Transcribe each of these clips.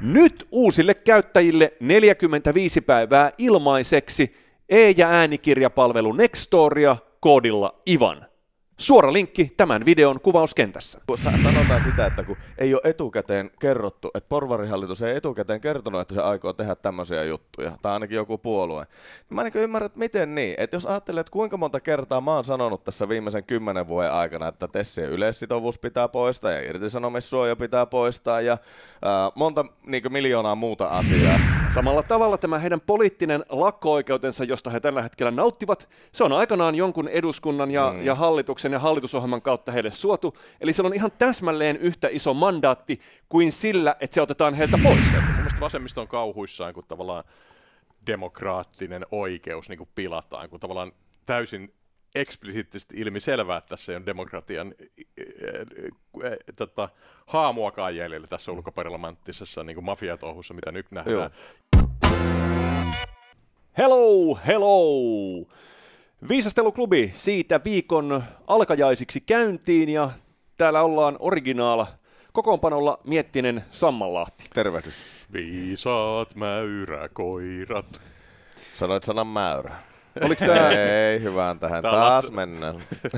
Nyt uusille käyttäjille 45 päivää ilmaiseksi e- ja äänikirjapalvelu Nextoria koodilla IVAN. Suora linkki tämän videon kuvauskentässä. Sanotaan sitä, että kun ei ole etukäteen kerrottu, että porvarihallitus ei etukäteen kertonut, että se aikoo tehdä tämmöisiä juttuja, tai ainakin joku puolue. Niin mä en niin ymmärrä, että miten niin. Että jos ajattelet, että kuinka monta kertaa mä oon sanonut tässä viimeisen kymmenen vuoden aikana, että Tessien yleissitovuus pitää poistaa ja irtisanomissuoja pitää poistaa ja ää, monta niin miljoonaa muuta asiaa. Samalla tavalla tämä heidän poliittinen lakko-oikeutensa, josta he tällä hetkellä nauttivat, se on aikanaan jonkun eduskunnan ja, mm. ja hallituksen varojen ja hallitusohjelman kautta heille suotu. Eli se on ihan täsmälleen yhtä iso mandaatti kuin sillä, että se otetaan heiltä pois. Mielestäni vasemmisto on kauhuissaan, kun tavallaan demokraattinen oikeus niin kuin pilataan, kun tavallaan täysin eksplisiittisesti ilmi selvää, että tässä ei ole demokratian äh, tota, haamuakaan jäljellä tässä ulkoparlamenttisessa niin mafiatouhussa, mitä nyt nähdään. Joo. Hello, hello! Viisasteluklubi siitä viikon alkajaisiksi käyntiin ja täällä ollaan originaala kokoonpanolla Miettinen Sammanlahti. Tervehdys. Viisaat mäyräkoirat. Sanoit sanan mäyrä. Oliko tää... Ei, hyvään tähän. Tää Taas lasten... mennään.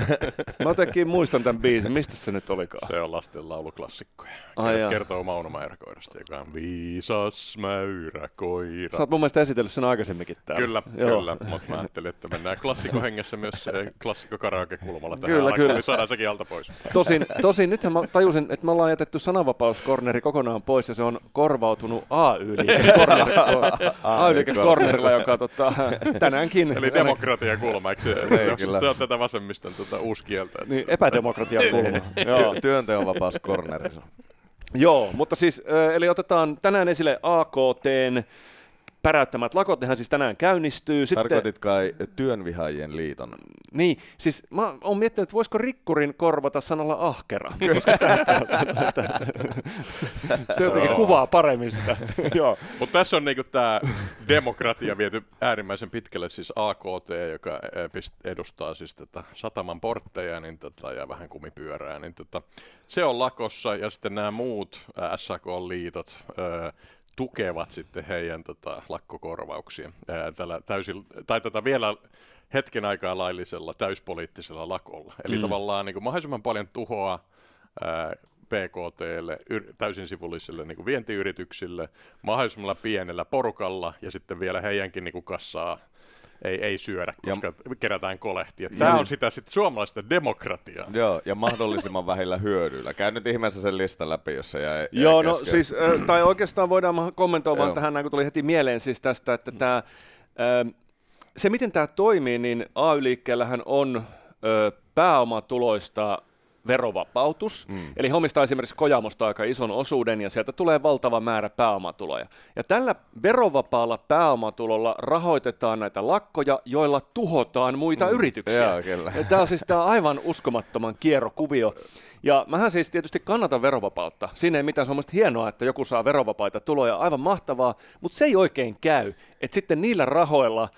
Mä jotenkin muistan tämän biisin. Mistä se nyt olikaan? Se on lasten lauluklassikkoja. Ai jaa. Kertoo Mauno Mäyräkoirasta, joka on viisas mäyräkoira. Sä oot mun mielestä esitellyt sen aikaisemminkin täällä. Kyllä, Joo. kyllä. Mutta mä ajattelin, että mennään klassikohengessä myös klassikko karaoke-kulmalla tähän kyllä, kyllä. Niin saadaan sekin alta pois. Tosin, tosin nythän mä tajusin, että me ollaan jätetty sananvapauskorneri kokonaan pois ja se on korvautunut AY-liike-kornerilla, joka tota, tänäänkin meni demokratian se? Ei, kyllä. Se on tätä vasemmiston tuota uuskieltä. Niin, epädemokratian niin. kulma. Joo. Työnteon vapaus cornerissa. Joo, mutta siis, eli otetaan tänään esille AKTn päräyttämät lakot, nehän siis tänään käynnistyy. Sitten... Tarkoitit kai työnvihaajien liiton. Niin, siis mä oon miettinyt, että voisiko rikkurin korvata sanalla ahkera, koska sitä, sitä, se jotenkin Joo. kuvaa paremmin sitä. Mutta tässä on niinku tämä demokratia viety äärimmäisen pitkälle, siis AKT, joka e, edustaa siis tätä tota sataman portteja niin tota, ja vähän kumipyörää, niin tota, se on lakossa ja sitten nämä muut SAK-liitot, tukevat sitten heidän tota, lakkokorvauksia ää, tällä täysin, tai tätä vielä hetken aikaa laillisella täyspoliittisella lakolla. Eli mm. tavallaan niin kuin mahdollisimman paljon tuhoa ää, PKTlle, yr- täysin sivullisille niin kuin vientiyrityksille, mahdollisimman pienellä porukalla ja sitten vielä heidänkin niin kuin kassaa ei, ei syödä, koska ja, kerätään kolehtia. Tämä niin. on sitä sit suomalaista demokratiaa. Joo, ja mahdollisimman vähillä hyödyillä. Käy nyt ihmeessä sen listan läpi, jos se jäi, jäi Joo, no kesken. no siis, äh, tai oikeastaan voidaan kommentoida tähän, kun tuli heti mieleen siis tästä, että tämä... Äh, se, miten tämä toimii, niin AY-liikkeellähän on äh, pääomatuloista verovapautus. Mm. Eli he omistaa esimerkiksi Kojamosta aika ison osuuden ja sieltä tulee valtava määrä pääomatuloja. Ja tällä verovapaalla pääomatulolla rahoitetaan näitä lakkoja, joilla tuhotaan muita mm. yrityksiä. Jaa, kyllä. Ja tämä on siis tämä aivan uskomattoman kierrokuvio. Ja mähän siis tietysti kannatan verovapautta. Siinä ei mitään, semmoista hienoa, että joku saa verovapaita tuloja, aivan mahtavaa, mutta se ei oikein käy. Että sitten niillä rahoilla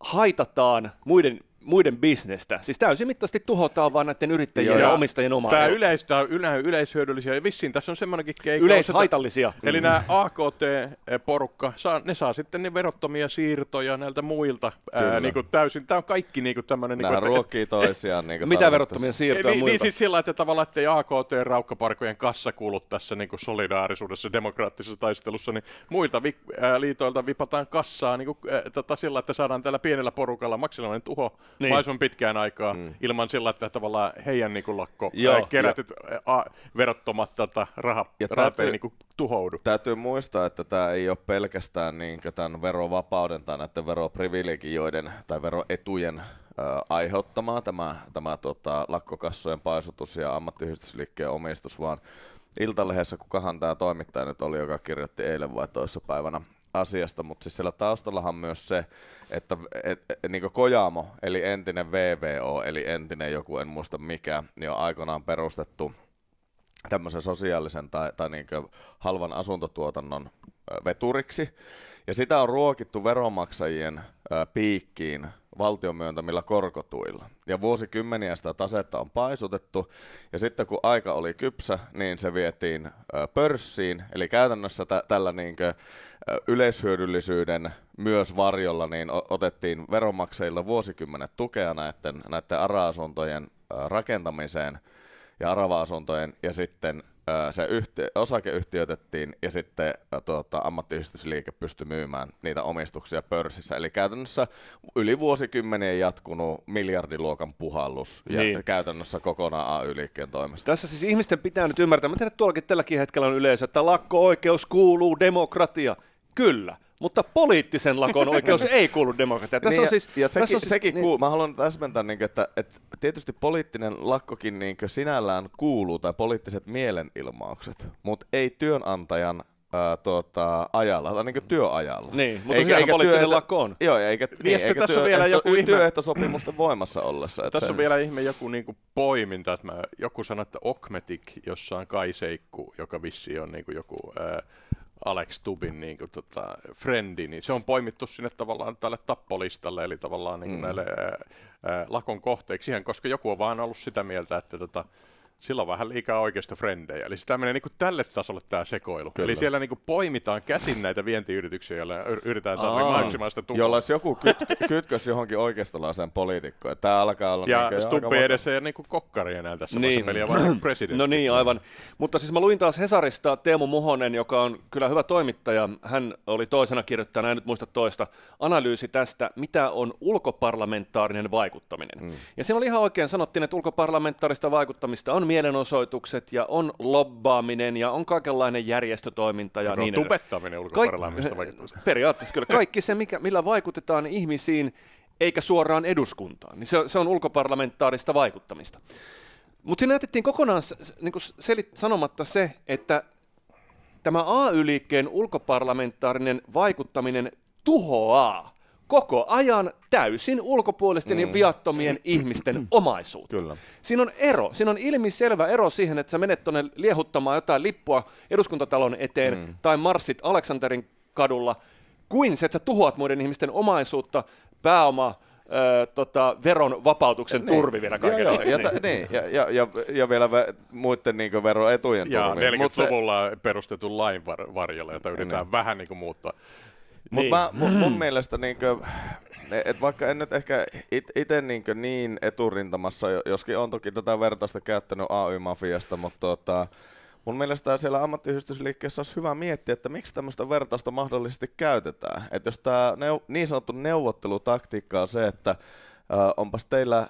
haitataan muiden muiden bisnestä. Siis mittaasti tuhotaan vaan näiden yrittäjien ja, ja omistajien omaa. Tämä yleis, tää yle, yleishyödyllisiä, ja vissiin tässä on semmoinenkin keikko. Yleishaitallisia. Että, eli mm. nämä AKT-porukka, eh, saa, ne saa sitten ne verottomia siirtoja näiltä muilta ää, niin kuin täysin. Tämä on kaikki niin kuin tämmöinen... Nämä niin ruokkii toisiaan. Niin kuin mitä verottomia siirtoja ei, niin, Niin siis sillä että tavallaan, ei AKT-raukkaparkojen kassa kuulu tässä niin kuin solidaarisuudessa, demokraattisessa taistelussa, niin muilta vi, ää, liitoilta vipataan kassaa niin kuin, ää, tota, sillä, että saadaan tällä pienellä porukalla maksimaalinen tuho niin. mahdollisimman pitkään aikaa mm. ilman sillä, että tavallaan heidän niin lakko Joo, äh, kerätyt verottomat tota, rahat, ja rahat täytyy, ei niin kuin, tuhoudu. Täytyy muistaa, että tämä ei ole pelkästään niin tämän verovapauden tai näiden veroprivilegioiden tai veroetujen aiheuttamaa tämä, tämä tota, lakkokassojen paisutus ja ammattiyhdistysliikkeen omistus, vaan Iltalehdessä kukahan tämä toimittaja nyt oli, joka kirjoitti eilen vai toissapäivänä asiasta, mutta siis siellä taustallahan myös se, että et, et, niin Kojaamo, eli entinen VVO, eli entinen joku, en muista mikä, niin on aikanaan perustettu tämmöisen sosiaalisen tai, tai niin halvan asuntotuotannon veturiksi. Ja sitä on ruokittu veronmaksajien piikkiin valtion myöntämillä korkotuilla. Ja vuosikymmeniä sitä tasetta on paisutettu, ja sitten kun aika oli kypsä, niin se vietiin pörssiin, eli käytännössä t- tällä niinkö yleishyödyllisyyden myös varjolla niin otettiin veronmaksajilta vuosikymmenet tukea näiden, näiden ARA-asuntojen rakentamiseen ja arava-asuntojen ja sitten se yhtiö, osakeyhtiötettiin ja sitten tuota, ammattiyhdistysliike pystyi myymään niitä omistuksia pörssissä. Eli käytännössä yli vuosikymmenien jatkunut miljardiluokan puhallus ja niin. käytännössä kokonaan AY-liikkeen toimesta. Tässä siis ihmisten pitää nyt ymmärtää, mä tiedän, että tuollakin tälläkin hetkellä on yleisö, että lakko-oikeus kuuluu demokratia. Kyllä, mutta poliittisen lakon oikeus ei kuulu demokratiaan. Tässä niin, on siis, ja sekin, tässä on siis, sekin niin, Mä haluan täsmentää, niin, että, että tietysti poliittinen lakkokin niin, sinällään kuuluu, tai poliittiset mielenilmaukset, mutta ei työnantajan ää, tota, ajalla, tai niin työajalla. Niin, mutta eikä, eikä poliittinen työ, lakko on. Joo, eikä, niin, niin, eikä tässä työ, vielä joku ihme... työehtosopimusten voimassa ollessa. Tässä sen... on vielä ihme joku niin kuin poiminta, että mä, joku sanoi, että Okmetik Kai Kaiseikku, joka vissi on niin kuin joku... Ää, Alex Tubin niin kuin, tota, friendi, niin se on poimittu sinne tavallaan tälle tappolistalle, eli tavallaan niin kuin mm. näille ää, lakon kohteeksi, koska joku on vaan ollut sitä mieltä, että tota, silloin vähän liikaa oikeista frendejä. Eli tämä menee niin kuin tälle tasolle tämä sekoilu. Kyllä. Eli siellä niin kuin poimitaan käsin näitä vientiyrityksiä, joilla yritetään saada Aa, maksimaalista tuloa. Jolla joku kyt- kytkös johonkin oikeistolaiseen poliitikkoon. Tämä alkaa olla... Ja niin stuppi edessä ei niin kokkari enää tässä niin. peliä, vaan presidentti. No niin, aivan. Mutta siis mä luin taas Hesarista Teemu Muhonen, joka on kyllä hyvä toimittaja. Hän oli toisena kirjoittajana, en nyt muista toista, analyysi tästä, mitä on ulkoparlamentaarinen vaikuttaminen. Hmm. Ja siinä oli ihan oikein sanottiin, että ulkoparlamentaarista vaikuttamista on mielenosoitukset ja on lobbaaminen ja on kaikenlainen järjestötoiminta. Ja, ja niin on tubettaminen ulkoparlaamista vaikuttamista. Periaatteessa kyllä. Kaikki se, mikä, millä vaikutetaan ihmisiin eikä suoraan eduskuntaan, niin se, se on ulkoparlamentaarista vaikuttamista. Mutta siinä jätettiin kokonaan niin selit, sanomatta se, että tämä AY-liikkeen ulkoparlamentaarinen vaikuttaminen tuhoaa koko ajan täysin ulkopuolisten mm. ja viattomien ihmisten mm. omaisuutta. Kyllä. Siinä on ero, siinä on ilmiselvä ero siihen, että sä menet tuonne liehuttamaan jotain lippua eduskuntatalon eteen mm. tai marssit Aleksanterin kadulla, kuin se, että sä tuhoat muiden ihmisten omaisuutta, pääomaa, Öö, tota, veron vapautuksen niin. turvi vielä kaiken ja, ja, ja, niin. ja, ja, ja, ja vielä vä, muiden niin veroetujen ja turvi. Ja 40-luvulla se... perustetun lain var- varjolla, jota yritetään niin. vähän niin kuin muuttaa. Mutta niin. mun, mun mielestä niinkö, et vaikka en nyt ehkä itse niin, niin eturintamassa, joskin on toki tätä vertaista käyttänyt AY-mafiasta, mutta tota, mun mielestä siellä ammattiyhdistysliikkeessä olisi hyvä miettiä, että miksi tämmöistä vertausta mahdollisesti käytetään. Että jos tämä neu- niin sanottu neuvottelutaktiikka on se, että äh, onpas teillä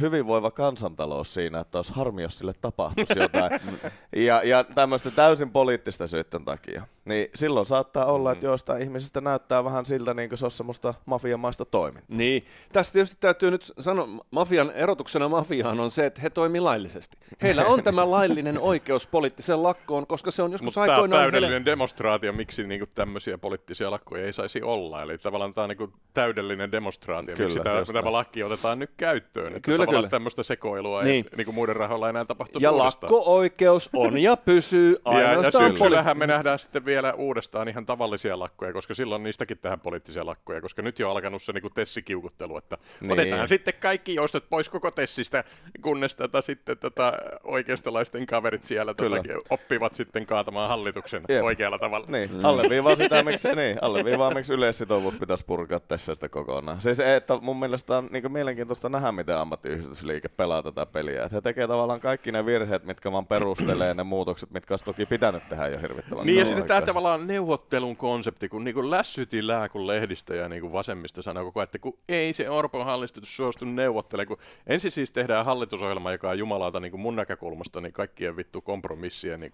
hyvinvoiva kansantalous siinä, että olisi harmi, jos sille tapahtuisi jotain. ja, ja tämmöistä täysin poliittista syytten takia. Niin silloin saattaa olla, että mm. joistain ihmisistä näyttää vähän siltä, niin kuin se olisi semmoista mafiamaista toimintaa. Niin. Tässä tietysti täytyy nyt sanoa, mafian erotuksena mafiaan on se, että he toimivat laillisesti. Heillä on tämä laillinen oikeus poliittiseen lakkoon, koska se on joskus Mutta aikoinaan... Mutta täydellinen heille... demonstraatio, miksi niin tämmöisiä poliittisia lakkoja ei saisi olla. Eli tavallaan tämä on niin täydellinen demonstraatio, Kyllä, miksi tämä, tämä laki otetaan nyt käyttöön niin kyllä, että kyllä. kyllä. tämmöistä sekoilua niin. ei niin kuin niinku muiden rahoilla enää tapahtu Ja lakko-oikeus on ja pysyy ainoastaan. Ja, ja syksyllähän me nähdään sitten vielä uudestaan ihan tavallisia lakkoja, koska silloin niistäkin tähän poliittisia lakkoja, koska nyt jo on alkanut se niin kuin tessikiukuttelu, että niin. otetaan sitten kaikki joustot pois koko tessistä, kunnes tätä sitten tätä oikeistolaisten kaverit siellä tätä oppivat sitten kaatamaan hallituksen Jep. oikealla tavalla. Niin, mm. alleviivaa sitä, miksi, niin, alleviivaa, miksi yleissitoumus pitäisi purkaa tässä sitä kokonaan. Siis että mun mielestä on niin mielenkiintoista nähdä, miten ammattiyhdistysliike pelaa tätä peliä. Että he tekee tavallaan kaikki ne virheet, mitkä vaan perustelee ne muutokset, mitkä olisi toki pitänyt tehdä jo hirvittävän Niin ja sitten tämä tavallaan neuvottelun konsepti, kun niin lässytin lää, kun lehdistä ja niin vasemmista sanoo koko ajan, että kun ei se Orpon hallitus suostu neuvottelemaan, kun ensin siis tehdään hallitusohjelma, joka on jumalauta niin mun näkökulmasta niin kaikkien vittu kompromissien niin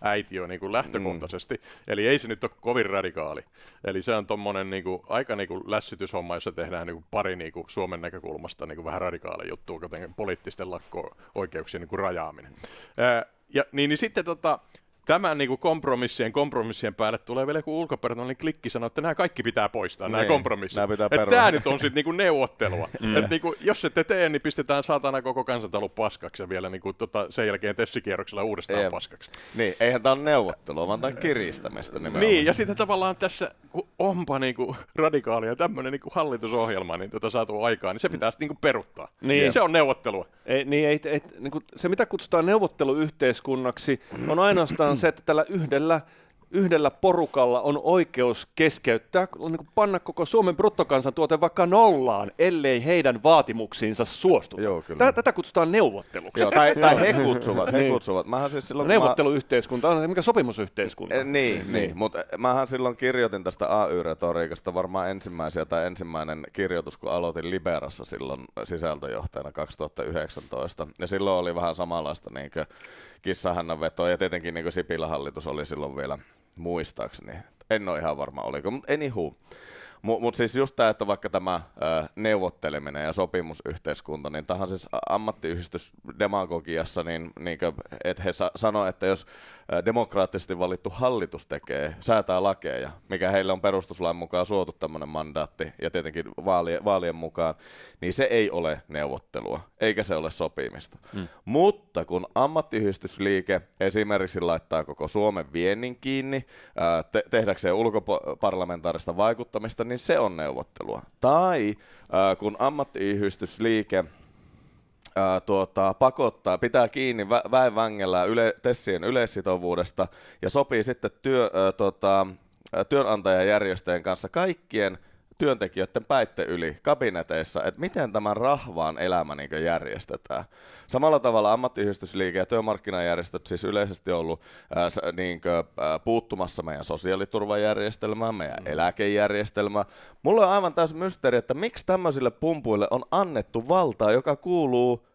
äiti on niin lähtökohtaisesti. Mm. Eli ei se nyt ole kovin radikaali. Eli se on tuommoinen niin aika niin lässytyshomma, jossa tehdään niin pari niin Suomen näkökulmasta niin vähän radikaali radikaali juttu, kuten poliittisten lakko-oikeuksien niin rajaaminen. Ja, niin, niin sitten tota, tämän niin kuin kompromissien kompromissien päälle tulee vielä joku ulkopertoinen klikki sanoo, että nämä kaikki pitää poistaa, nämä niin, kompromissit. Nämä pitää että tämä nyt on sitten niin neuvottelua. mm. Et niin kuin, jos ette tee, niin pistetään saatana koko kansantalu paskaksi ja vielä niin kuin, tota, sen jälkeen tessikierroksella uudestaan Ei. paskaksi. Niin, eihän tämä ole neuvottelua, vaan tämä on kiristämistä nimenomaan. Niin, ja sitten tavallaan tässä, kun onpa niin kuin radikaalia tämmöinen niin kuin hallitusohjelma, niin tota saatu aikaan, niin se mm. pitää sitten niin peruttaa. Niin, niin se on neuvottelua. Ei, niin, ei, ei, niin kuin, se, mitä kutsutaan neuvotteluyhteiskunnaksi, on ainoastaan on se, että tällä yhdellä yhdellä porukalla on oikeus keskeyttää, niin kuin panna koko Suomen bruttokansantuote vaikka nollaan, ellei heidän vaatimuksiinsa suostuta. Tätä, kutsutaan neuvotteluksi. Joo, tai, tai he kutsuvat, he niin. kutsuvat. Mähän siis silloin, neuvotteluyhteiskunta on mikä sopimusyhteiskunta. Eh, niin, niin, niin. mutta eh, mähän silloin kirjoitin tästä AY-retoriikasta varmaan ensimmäisiä tai ensimmäinen kirjoitus, kun aloitin Liberassa silloin sisältöjohtajana 2019. Ja silloin oli vähän samanlaista niin kissahannan veto, Ja tietenkin niin Sipilä hallitus oli silloin vielä muistaakseni. En ole ihan varma oliko, mutta anywho. Mutta mut siis just tämä, että vaikka tämä ö, neuvotteleminen ja sopimusyhteiskunta, niin tähän siis ammattiyhdistysdemagogiassa, niin, niin että he sa- sanoo, että jos demokraattisesti valittu hallitus tekee, säätää lakeja, mikä heille on perustuslain mukaan suotu tämmöinen mandaatti ja tietenkin vaalien, vaalien mukaan, niin se ei ole neuvottelua, eikä se ole sopimista. Mm. Mutta kun ammattiyhdistysliike esimerkiksi laittaa koko Suomen viennin kiinni, te- tehdäkseen ulkoparlamentaarista vaikuttamista, niin se on neuvottelua. Tai äh, kun ammattiyhdistysliike ää, äh, tuota, pakottaa, pitää kiinni vä- väen vängellä yle- tessien yleissitovuudesta ja sopii sitten työ, ää, äh, tota, äh, työnantajajärjestöjen kanssa kaikkien työntekijöiden päitte yli kabineteissa, että miten tämän rahvaan elämä niin järjestetään. Samalla tavalla ammattiyhdistysliike ja työmarkkinajärjestöt siis yleisesti ollut äh, niin kuin, äh, puuttumassa meidän sosiaaliturvajärjestelmään, meidän mm. eläkejärjestelmään. Mulla on aivan täysin mysteeri, että miksi tämmöisille pumpuille on annettu valtaa, joka kuuluu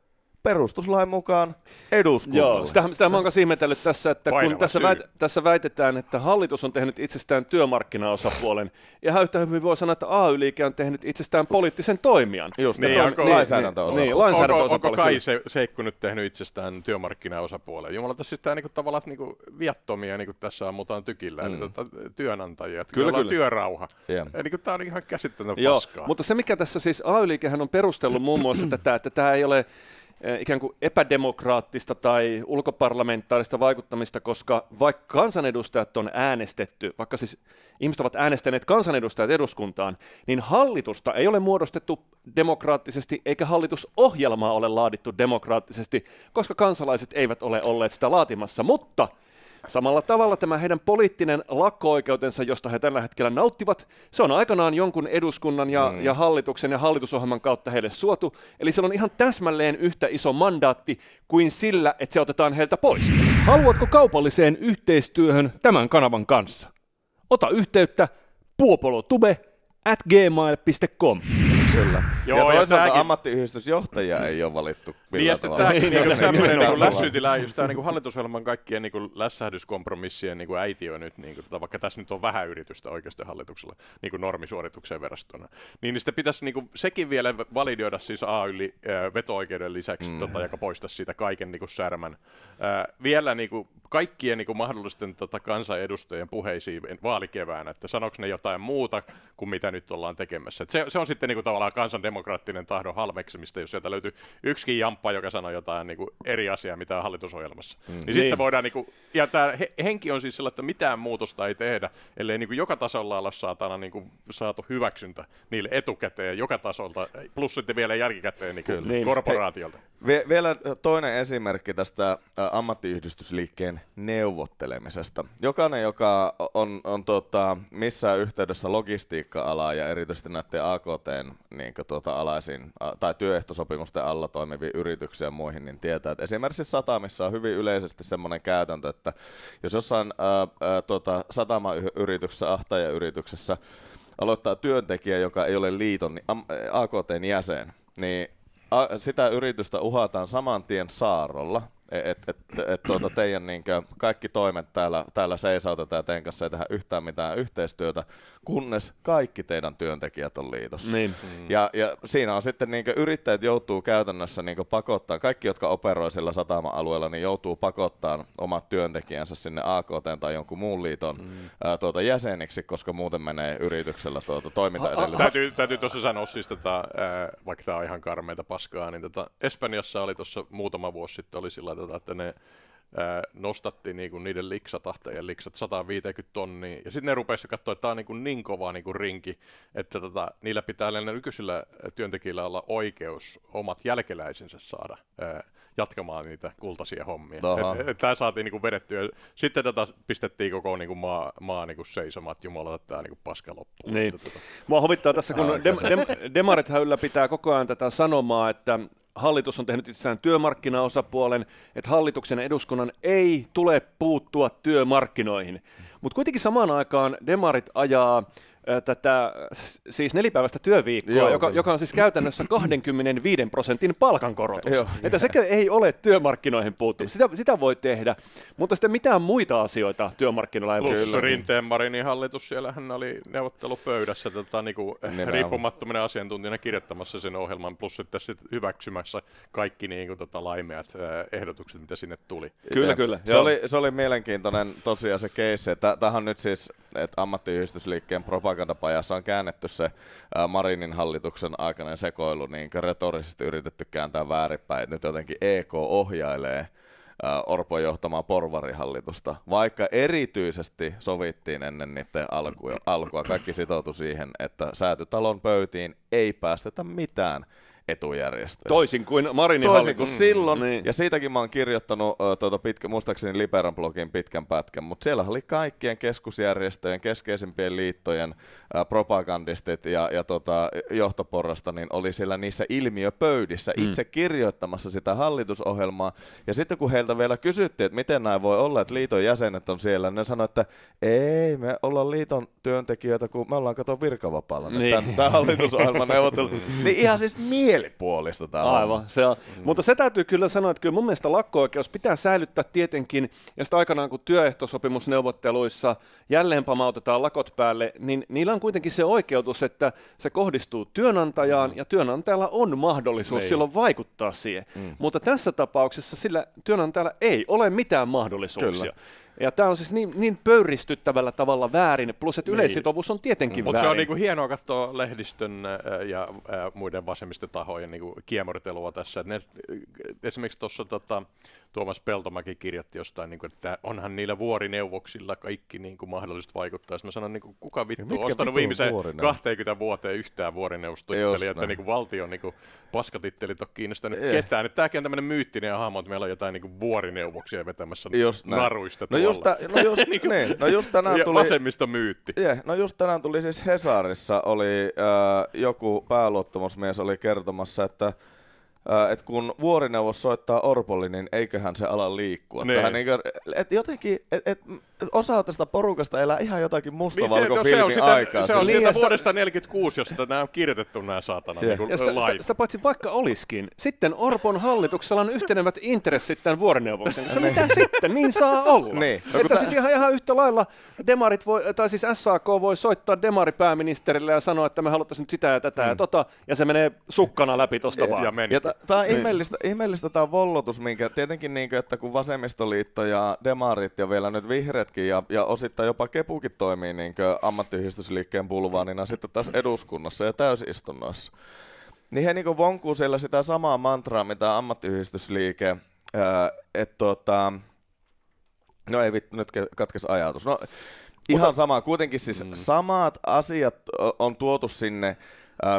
perustuslain mukaan eduskunnalle. Joo, sitä, sitä mä oon ihmetellyt tässä, että kun tässä, väit, tässä väitetään, että hallitus on tehnyt itsestään työmarkkinaosapuolen, ja yhtä hyvin voi sanoa, että AY-liike on tehnyt itsestään poliittisen toimijan. Just, niin, on, onko, niin, lainsäädäntöosapuolen. Niin, lainsäädäntöosapuolen. Niin, onko, onko kai se, Seikku nyt tehnyt itsestään työmarkkinaosapuolen? Jumala, tässä siis tämä niinku, tavallaan niinku, viattomia, niin kuin tässä ammutaan tykillä, mm. niin, työnantajia, että kyllä, kyllä. työrauha. Yeah. Niin, tämä on ihan käsittämätöntä paskaa. Mutta se, mikä tässä siis AY-liikehän on perustellut muun muassa tätä, että tämä ei ole Eh, ikään kuin epädemokraattista tai ulkoparlamentaarista vaikuttamista, koska vaikka kansanedustajat on äänestetty, vaikka siis ihmiset ovat äänestäneet kansanedustajat eduskuntaan, niin hallitusta ei ole muodostettu demokraattisesti eikä hallitusohjelmaa ole laadittu demokraattisesti, koska kansalaiset eivät ole olleet sitä laatimassa. Mutta Samalla tavalla tämä heidän poliittinen lakko-oikeutensa, josta he tällä hetkellä nauttivat, se on aikanaan jonkun eduskunnan ja, mm. ja hallituksen ja hallitusohjelman kautta heille suotu. Eli se on ihan täsmälleen yhtä iso mandaatti kuin sillä, että se otetaan heiltä pois. Haluatko kaupalliseen yhteistyöhön tämän kanavan kanssa? Ota yhteyttä puopolotube at gmail.com. Kyllä. Joo, ja toisaalta tämäkin... ammattiyhdistysjohtajia ei ole valittu millään niin, tavalla. Tämäkin, niin, niin, no, niin, niinku lässytilä, just tämä niin hallitusohjelman kaikkien niin lässähdyskompromissien niin äiti on nyt, niin kuin, tota, vaikka tässä nyt on vähän yritystä oikeasti hallituksella niin kuin normisuoritukseen verrattuna, niin, niin sitten pitäisi niin kuin, sekin vielä validioida siis AY veto-oikeuden lisäksi, mm. tota, joka poistaisi siitä kaiken niin kuin särmän. Ää, vielä niin kuin, kaikkien niin kuin, mahdollisten tota, kansanedustajien puheisiin vaalikeväänä, että sanoiko ne jotain muuta kuin mitä nyt ollaan tekemässä. Et se, se on sitten niin kuin, tavallaan tavallaan kansandemokraattinen tahdon halveksimista, jos sieltä löytyy yksikin jamppa, joka sanoo jotain niin kuin eri asiaa, mitä on hallitusohjelmassa. Mm. Niin, niin. sitten se voidaan, niin kuin, ja tämä henki on siis sellainen, että mitään muutosta ei tehdä, ellei niin kuin joka tasolla olla saatana niin kuin saatu hyväksyntä niille etukäteen, joka tasolta, plus sitten vielä jälkikäteen niin kuin niin. korporaatiolta. He, vielä toinen esimerkki tästä ammattiyhdistysliikkeen neuvottelemisesta. Jokainen, joka on, on tota, missään yhteydessä logistiikka-alaa ja erityisesti näiden AKT niin kuin, tuota, alaisin, tai työehtosopimusten alla toimiviin yrityksiin ja muihin, niin tietää, että esimerkiksi satamissa on hyvin yleisesti semmoinen käytäntö, että jos jossain ää, ää, tuota, satamayrityksessä, ahtajayrityksessä aloittaa työntekijä, joka ei ole liiton niin AKTn jäsen, niin sitä yritystä uhataan saman tien saarolla, että et, et, et, tuota, teidän niinkö, kaikki toimet täällä, täällä seisautetaan ja teidän kanssa ei tehdä yhtään mitään yhteistyötä, kunnes kaikki teidän työntekijät on liitossa. Niin. Mm. Ja, ja siinä on sitten niinkö, yrittäjät joutuu käytännössä niinkö, pakottaa, kaikki jotka operoi sillä satama-alueella, niin joutuu pakottaa omat työntekijänsä sinne AKT tai jonkun muun liiton mm. ää, tuota, jäseniksi, koska muuten menee yrityksellä tuota, toiminta edelleen. Täytyy, täytyy tuossa sanoa siis tätä, ää, vaikka tämä on ihan karmeita paskaa, niin tätä tota, Espanjassa oli tuossa muutama vuosi sitten oli sillä että, tota, että ne ää, nostatti niinku niiden liksatahtajien liksat 150 tonnia. Ja sitten ne rupesivat katsoa, että tämä on niinku niin kova niinku rinki, että tota, niillä pitää näillä nykyisillä työntekijöillä olla oikeus omat jälkeläisensä saada ää, jatkamaan niitä kultaisia hommia. Tämä saatiin niinku vedettyä. Sitten tätä pistettiin koko niinku maa, maa niinku seisomaan, että jumala, tämä niinku paska loppuu. Niin. Tota- Mua huvittaa tässä, kun dem, dem, demarithan ylläpitää koko ajan tätä sanomaa, että hallitus on tehnyt itseään työmarkkinaosapuolen, että hallituksen eduskunnan ei tule puuttua työmarkkinoihin. Mutta kuitenkin samaan aikaan demarit ajaa tätä siis nelipäiväistä työviikkoa, Joo, joka, joka on siis käytännössä 25 prosentin palkankorotus. Joo. Että sekö ei ole työmarkkinoihin puuttunut. Sitä, sitä voi tehdä, mutta sitten mitään muita asioita työmarkkinoilla ei Plus Rinteen Marinin hallitus, siellähän oli neuvottelupöydässä tota, niinku, niin kuin, riippumattomina asiantuntijana kirjoittamassa sen ohjelman, plus sitten sit hyväksymässä kaikki niin kuin, tota, laimeat ehdotukset, mitä sinne tuli. Kyllä, ja, kyllä. Se oli, se oli mielenkiintoinen tosiaan se keissi. Tämähän on nyt siis, että ammattiyhdistysliikkeen propaganda propagandapajassa on käännetty se Marinin hallituksen aikainen sekoilu, niin retorisesti yritetty kääntää väärinpäin. Nyt jotenkin EK ohjailee Orpo johtamaa porvarihallitusta, vaikka erityisesti sovittiin ennen niiden alkuja, alkua. Kaikki sitoutui siihen, että säätytalon pöytiin ei päästetä mitään etujärjestö. Toisin kuin Marinin Toisin hallitus. kuin mm, silloin. Niin. Ja siitäkin mä oon kirjoittanut uh, tuota pitkä, muistaakseni Liberan blogin pitkän pätkän, mutta siellä oli kaikkien keskusjärjestöjen, keskeisimpien liittojen uh, propagandistit ja, ja tota, johtoporrasta, niin oli siellä niissä ilmiöpöydissä mm. itse kirjoittamassa sitä hallitusohjelmaa. Ja sitten kun heiltä vielä kysyttiin, että miten näin voi olla, että liiton jäsenet on siellä, niin ne sanoi, että ei, me ollaan liiton työntekijöitä, kun me ollaan kato virkavapaalla niin. tämän, tämän neuvotellut. niin ihan siis mie mielipuolista tämä Aivan, se on. Mm. Mutta se täytyy kyllä sanoa, että kyllä mun mielestä lakko-oikeus pitää säilyttää tietenkin, ja sitä aikanaan kun työehtosopimusneuvotteluissa jälleen pamautetaan lakot päälle, niin niillä on kuitenkin se oikeutus, että se kohdistuu työnantajaan, mm. ja työnantajalla on mahdollisuus Nein. silloin vaikuttaa siihen. Mm. Mutta tässä tapauksessa sillä työnantajalla ei ole mitään mahdollisuuksia. Kyllä. Ja tämä on siis niin, niin pöyristyttävällä tavalla väärin, plus että niin. yleissitovuus on tietenkin mm. väärin. Mutta se on niinku hienoa katsoa lehdistön äh, ja äh, muiden vasemmistotahojen niinku kiemurtelua tässä. Ne, äh, esimerkiksi tuossa tota, Tuomas Peltomäki kirjoitti jostain, niinku, että onhan niillä vuorineuvoksilla kaikki niin kuin, mahdolliset vaikuttaa. mä sanon, niinku, kuka niin vittu on ostanut viimeisen vuorina? 20 vuoteen yhtään vuorineuvostotitteliä, että niin kuin, valtion niin kuin, paskatittelit on kiinnostanut eh. ketään. tämäkin on tämmöinen myyttinen hahmo, että meillä on jotain niin kuin, vuorineuvoksia vetämässä Jos naruista. No just, no, just, niin, niin, no just tänään tuli... Vasemmista myytti. Yeah, no just tänään tuli siis Hesarissa oli äh, joku pääluottamusmies oli kertomassa, että äh, et kun vuorineuvos soittaa Orpolle, niin eiköhän se ala liikkua. Niin. Tähän, niin, kuin, et jotenkin, et, et, osa tästä porukasta elää ihan jotakin mustavalkofilmin niin se, no, se aikaa. Se on siitä vuodesta 1946, josta nämä on kirjoitettu nämä saatana yeah. niin ja sitä, niinku sitä, sitä, paitsi vaikka olisikin, sitten Orpon hallituksella on yhtenevät intressit tämän vuorineuvoksen se Mitä niin. sitten? Niin saa olla. niin. No, että siis ihan, ihan yhtä lailla demarit voi, tai siis SAK voi soittaa demaripääministerille ja sanoa, että me haluttaisiin nyt sitä ja tätä mm. ja tota, ja se menee sukkana läpi tuosta vaan. Ja, ja tämä on niin. ihmeellistä, ihmeellistä tämä vollotus, minkä tietenkin, niin, että kun vasemmistoliitto ja demarit ja vielä nyt vihreät vihreätkin ja, ja osittain jopa kepukin toimii niin ammattiyhdistysliikkeen bulvaanina sitten taas eduskunnassa ja täysistunnossa. Niin he niin vonkuu siellä sitä samaa mantraa, mitä ammattiyhdistysliike, että tota, no ei vittu, nyt katkes ajatus. No, Ihan Mutta... sama, kuitenkin siis mm. samat asiat on tuotu sinne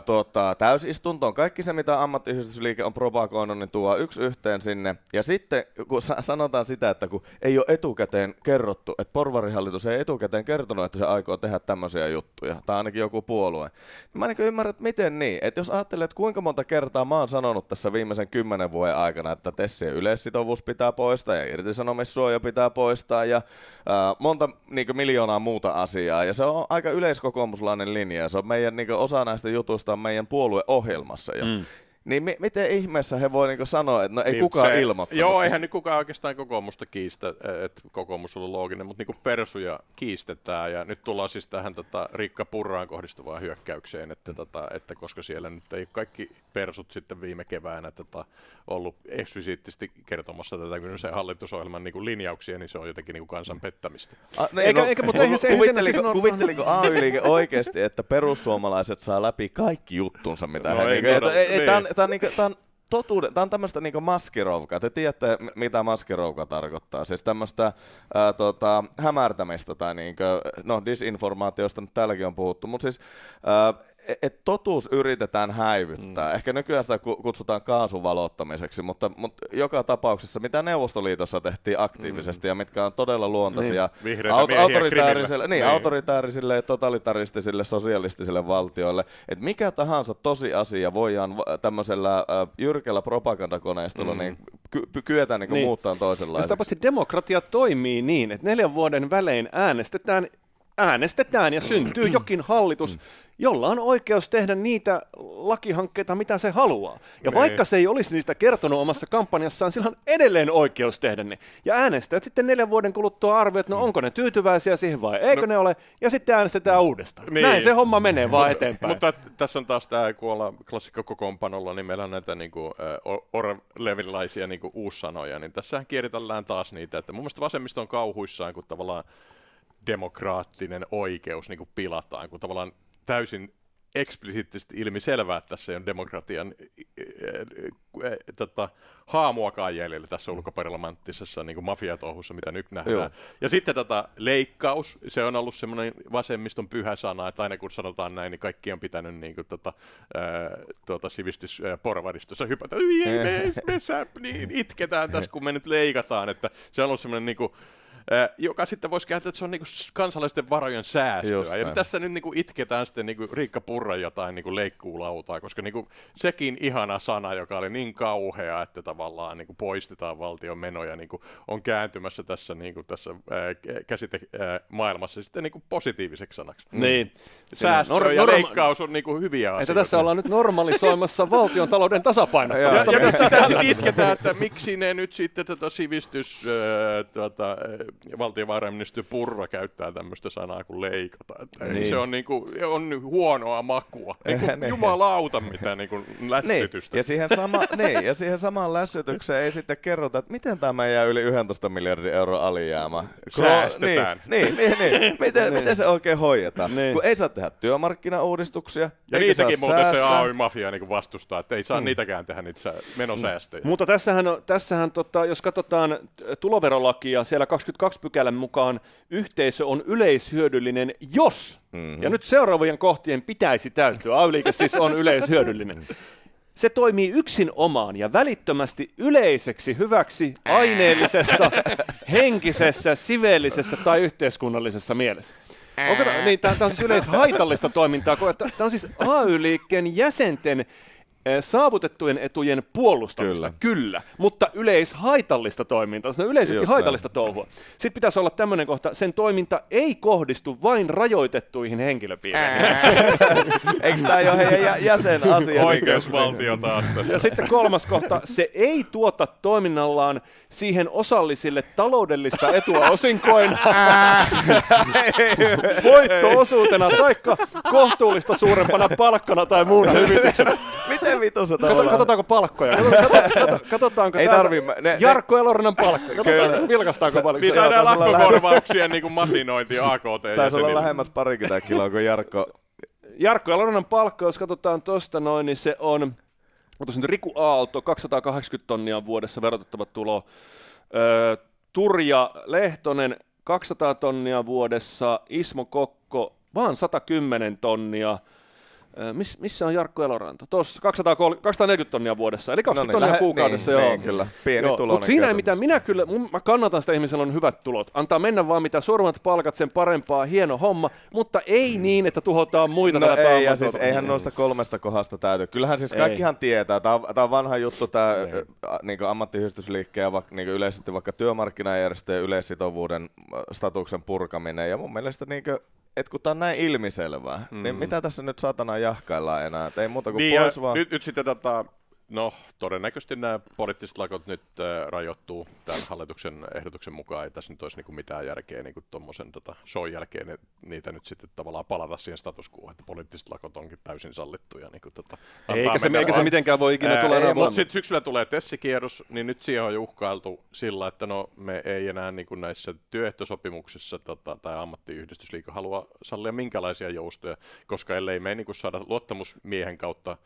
tota, täysistuntoon. Kaikki se, mitä ammattiyhdistysliike on propagoinut, niin tuo yksi yhteen sinne. Ja sitten kun sanotaan sitä, että kun ei ole etukäteen kerrottu, että porvarihallitus ei etukäteen kertonut, että se aikoo tehdä tämmöisiä juttuja, tai ainakin joku puolue, niin mä en niin ymmärrä, että miten niin. Että jos ajattelet, että kuinka monta kertaa mä oon sanonut tässä viimeisen kymmenen vuoden aikana, että Tessien yleissitovuus pitää poistaa ja irtisanomissuoja pitää poistaa ja ää, monta niin miljoonaa muuta asiaa. Ja se on aika yleiskokoomuslainen linja. Se on meidän niin osa näistä juttuja jutusta meidän puolueohjelmassa. Ja mm. Niin me, miten ihmeessä he voivat niinku sanoa, että no ei niin kukaan se, ilmoittanut? Joo, eihän nyt kukaan oikeastaan kokoomusta kiistä, että kokoomus on looginen, mutta niinku persuja kiistetään ja nyt tullaan siis tähän tota Rikka Purraan kohdistuvaan hyökkäykseen, että, tota, että koska siellä nyt ei kaikki persut sitten viime keväänä tota, ollut eksplisiittisesti kertomassa tätä kyseisen hallitusohjelman niinku linjauksia, niin se on jotenkin niinku kansan pettämistä. kuvitteliko, AY-liike oikeasti, että perussuomalaiset saa läpi kaikki juttunsa, mitä no, he... Ei, niinku, ei, ei, ei, ei, Tämä on, niinku, tää on totuuden, tämä on tämmöistä niinku maskirovkaa. Te tiedätte, mitä maskirovka tarkoittaa. Siis tämmöistä tota, hämärtämistä tai niinku, no, disinformaatiosta nyt täälläkin on puhuttu. Mutta siis ää, E- et totuus yritetään häivyttää. Mm. Ehkä nykyään sitä kutsutaan kaasuvalottamiseksi, mutta, mutta joka tapauksessa, mitä Neuvostoliitossa tehtiin aktiivisesti mm. ja mitkä on todella luontaisia niin. aut- autoritäärisille, niin, niin. autoritäärisille ja totalitaristisille sosialistisille valtioille, että mikä tahansa tosiasia voidaan tämmöisellä jyrkällä propagandakoneistolla mm. niin ky- ky- kyetä niin niin. muuttaa toisenlaiseksi. Ja demokratia toimii niin, että neljän vuoden välein äänestetään äänestetään ja syntyy jokin hallitus, jolla on oikeus tehdä niitä lakihankkeita, mitä se haluaa. Ja ne. Niin. vaikka se ei olisi niistä kertonut omassa kampanjassaan, sillä on edelleen oikeus tehdä ne. Ja äänestäjät sitten neljän vuoden kuluttua arvioivat, no onko ne tyytyväisiä siihen vai eikö no. ne ole, ja sitten äänestetään uudestaan. Niin. Näin se homma menee vaan eteenpäin. Mutta tässä on taas tämä, kun ollaan klassikkokokoonpanolla, niin meillä on näitä niinku, orlevilaisia niinku uussanoja, niin tässähän kierritellään taas niitä, että mun mielestä vasemmisto on kauhuissaan, kun tavallaan demokraattinen oikeus niin kuin pilataan, kun tavallaan täysin eksplisiittisesti ilmi selvää, että tässä ei ole demokratian e, e, e tota, haamuakaan jäljellä tässä ulkoparlamenttisessa niin mafiatouhussa, mitä nyt nähdään. Joo. Ja sitten tota, leikkaus, se on ollut semmoinen vasemmiston pyhä sana, että aina kun sanotaan näin, niin kaikki on pitänyt niin kuin, tota, ä, tota, sivistysporvaristossa hypätä, me, me, me me, me, itketään tässä, kun me nyt leikataan. Että se on ollut semmoinen niin kuin, joka sitten voisi kääntää, että se on niin kansalaisten varojen säästöä. Just ja tässä nyt niin itketään sitten niin Riikka Purra jotain niin leikkuulautaa, koska niin sekin ihana sana, joka oli niin kauhea, että tavallaan niin poistetaan valtion menoja, niin on kääntymässä tässä, niin tässä ää, käsite ää, maailmassa sitten niin positiiviseksi sanaksi. Niin. niin. Säästö norma- ja leikkaus on niin hyviä asioita. Että tässä ollaan nyt normalisoimassa valtion talouden tasapainottamista. ja, ja, ja sitä itketään, että miksi ne nyt sitten tätä sivistys... Ää, tuota, valtiovarainministeri Purra käyttää tämmöistä sanaa kuin leikata. Että niin. Se on, niin kuin, on huonoa makua. Niinku niin kuin, jumalauta mitä niin kuin lässytystä. Niin. Ja, siihen sama, niin, ja siihen samaan lässytykseen ei sitten kerrota, että miten tämä jää yli 11 miljardin euron alijäämä. Säästetään. Niin, niin, niin, niin. Miten, niin. miten se oikein hoidetaan? Niin. Kun ei saa tehdä työmarkkinauudistuksia. Ja niitäkin muuten säästää. se AY-mafia niin vastustaa, että ei saa mm. niitäkään tehdä niitä menosäästöjä. Mutta tässähän, tässähän tota, jos katsotaan tuloverolakia, siellä 22 22 pykälän mukaan yhteisö on yleishyödyllinen, jos, mm-hmm. ja nyt seuraavien kohtien pitäisi täyttyä, ay siis on yleishyödyllinen. Se toimii yksin omaan ja välittömästi yleiseksi hyväksi aineellisessa, henkisessä, siveellisessä tai yhteiskunnallisessa mielessä. Onko niin, tämä on siis yleishaitallista toimintaa, tämä on siis AY-liikkeen jäsenten Eh, saavutettujen etujen puolustamista, kyllä, kyllä mutta yleishaitallista toimintaa, se on yleisesti Just haitallista näin. touhua. Sitten pitäisi olla tämmöinen kohta, sen toiminta ei kohdistu vain rajoitettuihin henkilöpiireihin. Eikö tämä ole heidän jäsenasia? Niin Oikeusvaltio taas tässä. Ja sitten kolmas kohta, se ei tuota toiminnallaan siihen osallisille taloudellista etua osinkoina, voitto-osuutena taikka kohtuullista suurempana palkkana tai muuna hyvityksenä. Miten mitä vitussa tavallaan? Katsotaanko palkkoja? Katsotaanko, katsotaanko Ei tarvii. Ne, Jarkko ne... Elorinen palkkoja. Katsotaan, vilkastaanko paljon. Mitä nää lakkokorvauksien niin masinointi AKT? Taisi olla niin- lähemmäs parikymmentä kiloa kuin Jarkko. Jarkko Elorannan palkka, jos katsotaan tosta noin, niin se on, otas nyt Riku Aalto, 280 tonnia vuodessa verotettava tulo. Turja Lehtonen 200 tonnia vuodessa, Ismo Kokko vaan 110 tonnia. Miss, missä on Jarkko Eloranta? Tuossa 240 tonnia vuodessa, eli 20 no niin, tonnia kuukaudessa. Niin, joo. Niin, kyllä, pieni joo, Mutta siinä ei mitään, minä kyllä, mä kannatan sitä ihmisellä on hyvät tulot. Antaa mennä vaan mitä suurimmat palkat, sen parempaa, hieno homma, mutta ei mm. niin, että tuhotaan muita no ei, ja siis eihän mm. noista kolmesta kohdasta täyty. Kyllähän siis kaikkihan ei. tietää, tämä on, on vanha juttu, tämä niin ammattiyhdistysliikkeen ja vaikka, niin yleisesti vaikka työmarkkinajärjestöjen yleissitovuuden statuksen purkaminen, ja mun mielestä niin kuin, että kun tämä on näin ilmiselvää, niin mm. niin mitä tässä nyt satana jahkaillaan enää? Et ei muuta kuin niin pois vaan. Nyt, nyt sitten tota, No, todennäköisesti nämä poliittiset lakot nyt äh, rajoittuu tämän hallituksen ehdotuksen mukaan. Ei tässä nyt olisi niin mitään järkeä niin tuommoisen tota, shown jälkeen niin niitä nyt sitten tavallaan palata siihen quo, että poliittiset lakot onkin täysin sallittuja. Niin kuin, tota, eikä, se, eikä se mitenkään voi ikinä ää, tulla enää Mutta sitten syksyllä tulee tessikierros, niin nyt siihen on jo uhkailtu sillä, että no me ei enää niin kuin näissä työehtosopimuksissa tota, tai ammattiyhdistysliikko halua sallia minkälaisia joustoja, koska ellei me niin kuin saada luottamusmiehen kautta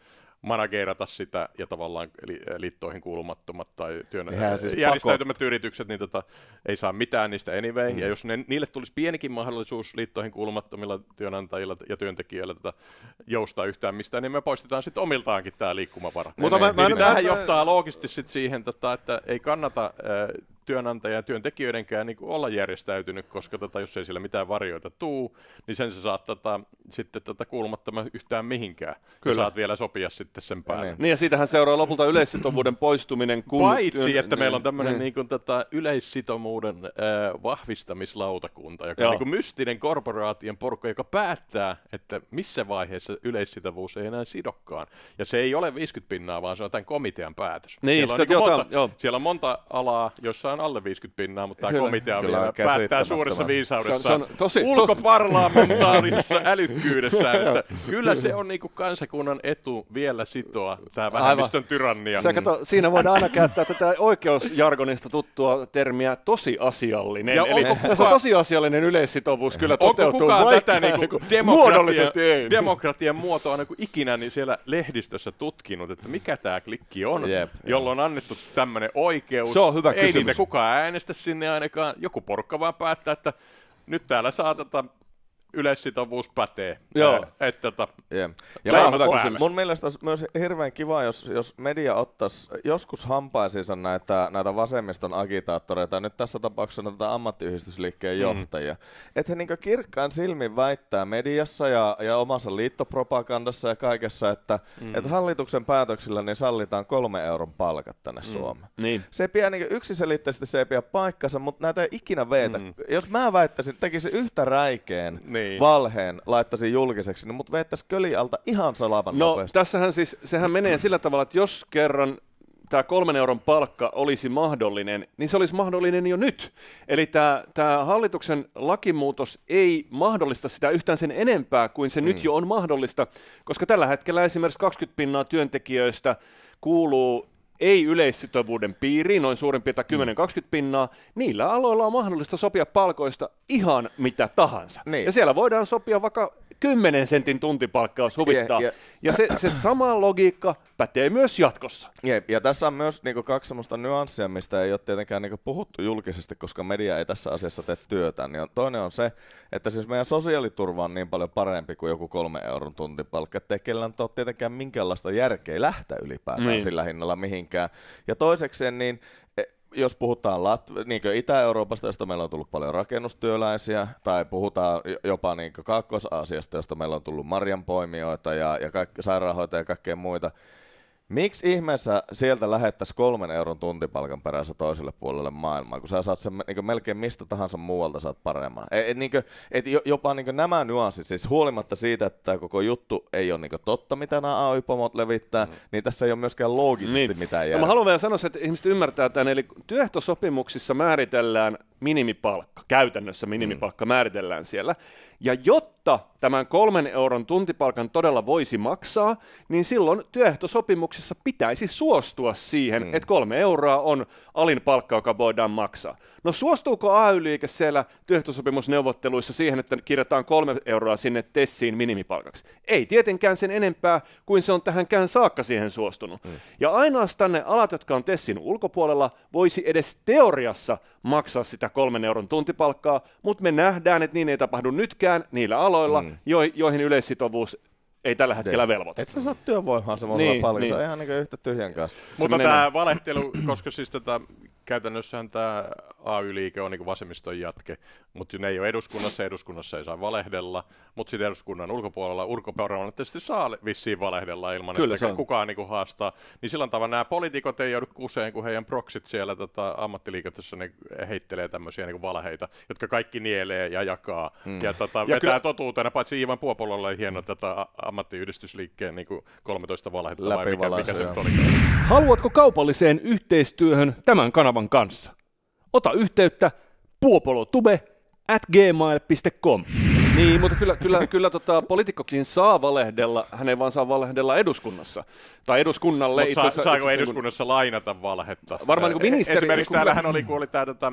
manageerata sitä ja tavallaan li, liittoihin kuulumattomat tai työn, siis järjestäytymät pako... yritykset, niin tota, ei saa mitään niistä anyway. Mm. Ja jos ne, niille tulisi pienikin mahdollisuus liittoihin kuulumattomilla työnantajilla ja työntekijöillä tätä tota, joustaa yhtään mistään, niin me poistetaan sitten omiltaankin tämä liikkumavara. Mutta niin, niin, tämähän johtaa loogisesti siihen, tota, että ei kannata äh, työnantaja ja työntekijöidenkään niin olla järjestäytynyt, koska tota, jos ei siellä mitään varjoita tuu, niin sen sä saat tota, sitten tätä tota, kuulumatta yhtään mihinkään. Kyllä. Ja saat vielä sopia sitten sen päälle. Niin. niin ja siitähän seuraa lopulta yleissitovuuden poistuminen. Kun... Paitsi, että meillä on tämmöinen niin. niin niinku tota, yleissitomuuden äh, vahvistamislautakunta, joka Joo. on niin mystinen korporaation porukka, joka päättää, että missä vaiheessa yleissitovuus ei enää sidokkaan. Ja se ei ole 50 pinnaa, vaan se on tämän komitean päätös. Niin, siellä, on niin monta, jotain, monta, siellä on monta alaa, jossa on on alle 50 pinnaa, mutta tämä komitea vielä päättää suuressa viisaudessa se on, se on tosi, ulkoparlamentaarisessa tosi. älykkyydessä. että kyllä se on niinku kansakunnan etu vielä sitoa tämä vähemmistön tyrannia. Mm. siinä voidaan aina käyttää tätä oikeusjargonista tuttua termiä tosiasiallinen. Ja Eli kuka, tässä on tosiasiallinen yleissitovuus kyllä toteutuu. Onko kukaan tätä niinku, niinku demokratia, demokratian muotoa niin ikinä niin siellä lehdistössä tutkinut, että mikä tämä klikki on, Jep, jolloin on annettu tämmöinen oikeus. Se on hyvä ei kysymys. niitä kukaan äänestä sinne ainakaan. Joku porukka vaan päättää, että nyt täällä saa yleissitovuus pätee. Joo. että tota, yeah. ja mä, hyvä mun mielestä olisi myös hirveän kiva, jos, jos media ottaisi joskus hampaisiinsa näitä, näitä vasemmiston agitaattoreita, nyt tässä tapauksessa näitä ammattiyhdistysliikkeen mm. johtajia. Että he niin kirkkaan silmin väittää mediassa ja, ja omassa liittopropagandassa ja kaikessa, että mm. että hallituksen päätöksillä niin sallitaan kolme euron palkat tänne mm. Suomeen. Niin. Se ei pidä niin yksiselitteisesti se ei pidä paikkansa, mutta näitä ei ikinä veetä. Mm. Jos mä väittäisin, tekisi yhtä räikeen, niin niin. valheen laittaisi julkiseksi, niin mutta veettäisi kölialta ihan salavan No nopeasti. tässähän siis, sehän menee sillä tavalla, että jos kerran tämä kolmen euron palkka olisi mahdollinen, niin se olisi mahdollinen jo nyt. Eli tämä, tämä hallituksen lakimuutos ei mahdollista sitä yhtään sen enempää kuin se mm. nyt jo on mahdollista, koska tällä hetkellä esimerkiksi 20 pinnaa työntekijöistä kuuluu ei yleissitovuuden piiriin, noin suurin piirtein 10-20 mm. pinnaa, niillä aloilla on mahdollista sopia palkoista ihan mitä tahansa. Niin. Ja siellä voidaan sopia vaikka 10 sentin tuntipalkkaa huvittaa. Yeah, yeah. Ja se, se sama logiikka pätee myös jatkossa. Yeah, ja tässä on myös niin kuin, kaksi sellaista nyanssia, mistä ei ole tietenkään niin kuin, puhuttu julkisesti, koska media ei tässä asiassa tee työtä. Niin on, toinen on se, että siis meidän sosiaaliturva on niin paljon parempi kuin joku kolme euron tuntipalkka, ettei kellään ole tietenkään minkäänlaista järkeä lähteä ylipäätään mm. sillä hinnalla mihinkään. Ja toisekseen niin e, jos puhutaan Lat- niin Itä-Euroopasta, josta meillä on tullut paljon rakennustyöläisiä, tai puhutaan jopa niin Kaakkois-Aasiasta, josta meillä on tullut marjanpoimijoita ja, ja kaik- sairaanhoitajia ja kaikkea muita, Miksi ihmeessä sieltä lähettäisiin kolmen euron tuntipalkan perässä toiselle puolelle maailmaa, kun sä saat sen niin melkein mistä tahansa muualta saat paremman? E, et, niinku, et, niin kuin, et jopa niin nämä nyanssit, siis huolimatta siitä, että koko juttu ei ole niin totta, mitä nämä AY-pomot levittää, mm. niin tässä ei ole myöskään loogisesti niin. mitään jää. No, mä haluan vielä sanoa, että ihmiset ymmärtää tämän, eli työehtosopimuksissa määritellään minimipalkka, käytännössä minimipalkka mm. määritellään siellä, ja jotta jotta tämän kolmen euron tuntipalkan todella voisi maksaa, niin silloin työehtosopimuksessa pitäisi suostua siihen, mm. että kolme euroa on alin palkka, joka voidaan maksaa. No suostuuko AY-liike siellä työehtosopimusneuvotteluissa siihen, että kirjataan kolme euroa sinne Tessiin minimipalkaksi? Ei tietenkään sen enempää kuin se on tähänkään saakka siihen suostunut. Mm. Ja ainoastaan ne alat, jotka on Tessin ulkopuolella, voisi edes teoriassa maksaa sitä kolmen euron tuntipalkkaa, mutta me nähdään, että niin ei tapahdu nytkään niillä aloilla, aloilla, mm. jo, joihin yleissitovuus ei tällä hetkellä niin. velvoita. Et sä saa työvoimaa samalla niin, paljon, niin. se on niin. ihan niin yhtä tyhjän kanssa. Mutta tämä valehtelu, koska siis tätä tota, käytännössähän tämä AY-liike on niin vasemmiston jatke, mutta ne ei ole eduskunnassa, eduskunnassa ei saa valehdella, mutta sitten eduskunnan ulkopuolella ulkopuolella saa vissiin valehdella ilman, Kyllä että kukaan niin haastaa. Niin sillä tavalla nämä poliitikot ei joudu kuseen, kun heidän proksit siellä tota, ammattiliiketessä ne heittelee tämmöisiä niin valheita, jotka kaikki nielee ja jakaa mm. ja, tota, ja vetää kyllä... totuutena, paitsi Ivan Puopololla oli hieno tätä ammattiyhdistysliikkeen niin 13 valhetta, vai mikä, mikä se nyt oli. Haluatko kaupalliseen yhteistyöhön tämän kanavan Jarvan kanssa. Ota yhteyttä puopolotube at gmail.com. Niin, mutta kyllä, kyllä, kyllä tota, poliitikkokin saa valehdella, hän ei vaan saa valehdella eduskunnassa. Tai eduskunnalle itse asiassa. Saako niinku- eduskunnassa kun... lainata valhetta? Varmaan niin kuin ministeri. Esimerkiksi kun... täällähän oli, kun oli tämä tota,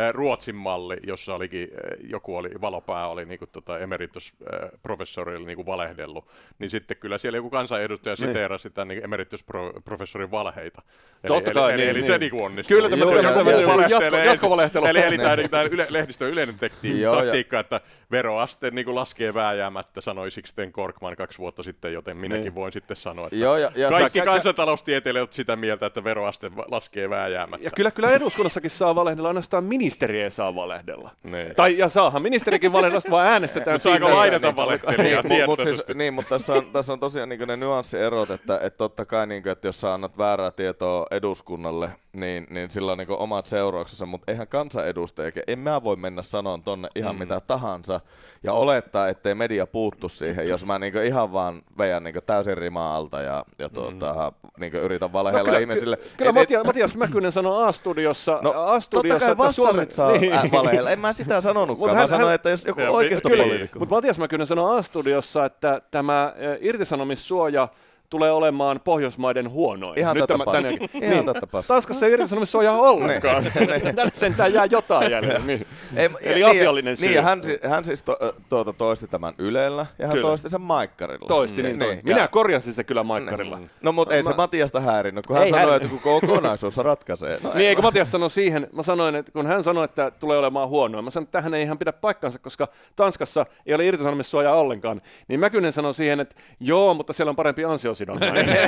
Äh, Ruotsin malli, jossa olikin, äh, joku oli, valopää oli niin kuin, tota, emeritusprofessorille äh, niin valehdellut, niin sitten kyllä siellä joku kansanedustaja niin. siteerasi sitä niin emeritusprofessorin valheita. Totta eli, kai, eli, niin, eli niin. se niin niinku onnistuu. Kyllä tämä valehtelee. Jatko, jatko Eli, eli tämä, tämä yle, lehdistön yleinen taktiikka, että veroaste niin kuin laskee vääjäämättä, sanoi sitten Korkman kaksi vuotta sitten, joten minäkin niin. voin sitten sanoa, että Joo, ja, ja kaikki sä, kansantaloustieteilijät sitä mieltä, että veroaste laskee vääjäämättä. Ja kyllä, kyllä eduskunnassakin saa valehdella ainoastaan mini ministeri ei saa valehdella. Niin. Tai ja saahan ministerikin valehdella, vaan äänestetään se aika laidata niin, mutta siis, niin, mutta tässä on, tässä on tosiaan niin ne nyanssierot, että, että totta kai, niin kuin, että jos sä annat väärää tietoa eduskunnalle, niin, niin sillä on niin omat seurauksensa, mutta eihän kansanedustajia, en mä voi mennä sanoon tonne ihan mm. mitä tahansa ja olettaa, ettei media puuttu siihen, jos mä niin ihan vaan veän niin täysin rimaa alta ja, ja tuota, mm. niin yritän no valehella no, ihmisille. Kyllä, kyllä et, Matias, et, Matias Mäkynen sanoi A-studiossa, no, A-studiossa että Suomi nyt saa niin. Äh, valeilla. En mä sitä sanonutkaan. Mut hän, mä sanoin, hän... että jos joku poliitikko. Mutta Matias Mäkynen sanoi A-studiossa, että tämä irtisanomissuoja – tulee olemaan Pohjoismaiden huonoin. Ihan Nyt tätä tämän, Ihan niin, Tanskassa ei irtisanomissuojaa se ole ollenkaan. Niin, niin. Tänne sentään jää jotain jäljellä. Niin. Ei, Eli ja, asiallinen niin, syy. Niin, hän, hän siis to, tuota, toisti tämän Ylellä ja hän kyllä. toisti sen Maikkarilla. Toisti, mm. niin, niin, niin Minä korjasin se kyllä Maikkarilla. Niin. No, mutta ei mä... se Matiasta häirinnyt, kun hän ei, sanoi, hän... että kun kokonaisuus ratkaisee. No, niin, ei, kun Matias sanoi siihen, mä sanoin, että kun hän sanoi, että tulee olemaan huonoa, mä sanoin, että tähän ei ihan pidä paikkaansa, koska Tanskassa ei ole irtisanomissuojaa ollenkaan. Niin Mäkynen sanoi siihen, että joo, mutta siellä on parempi ansiosi sidonnainen.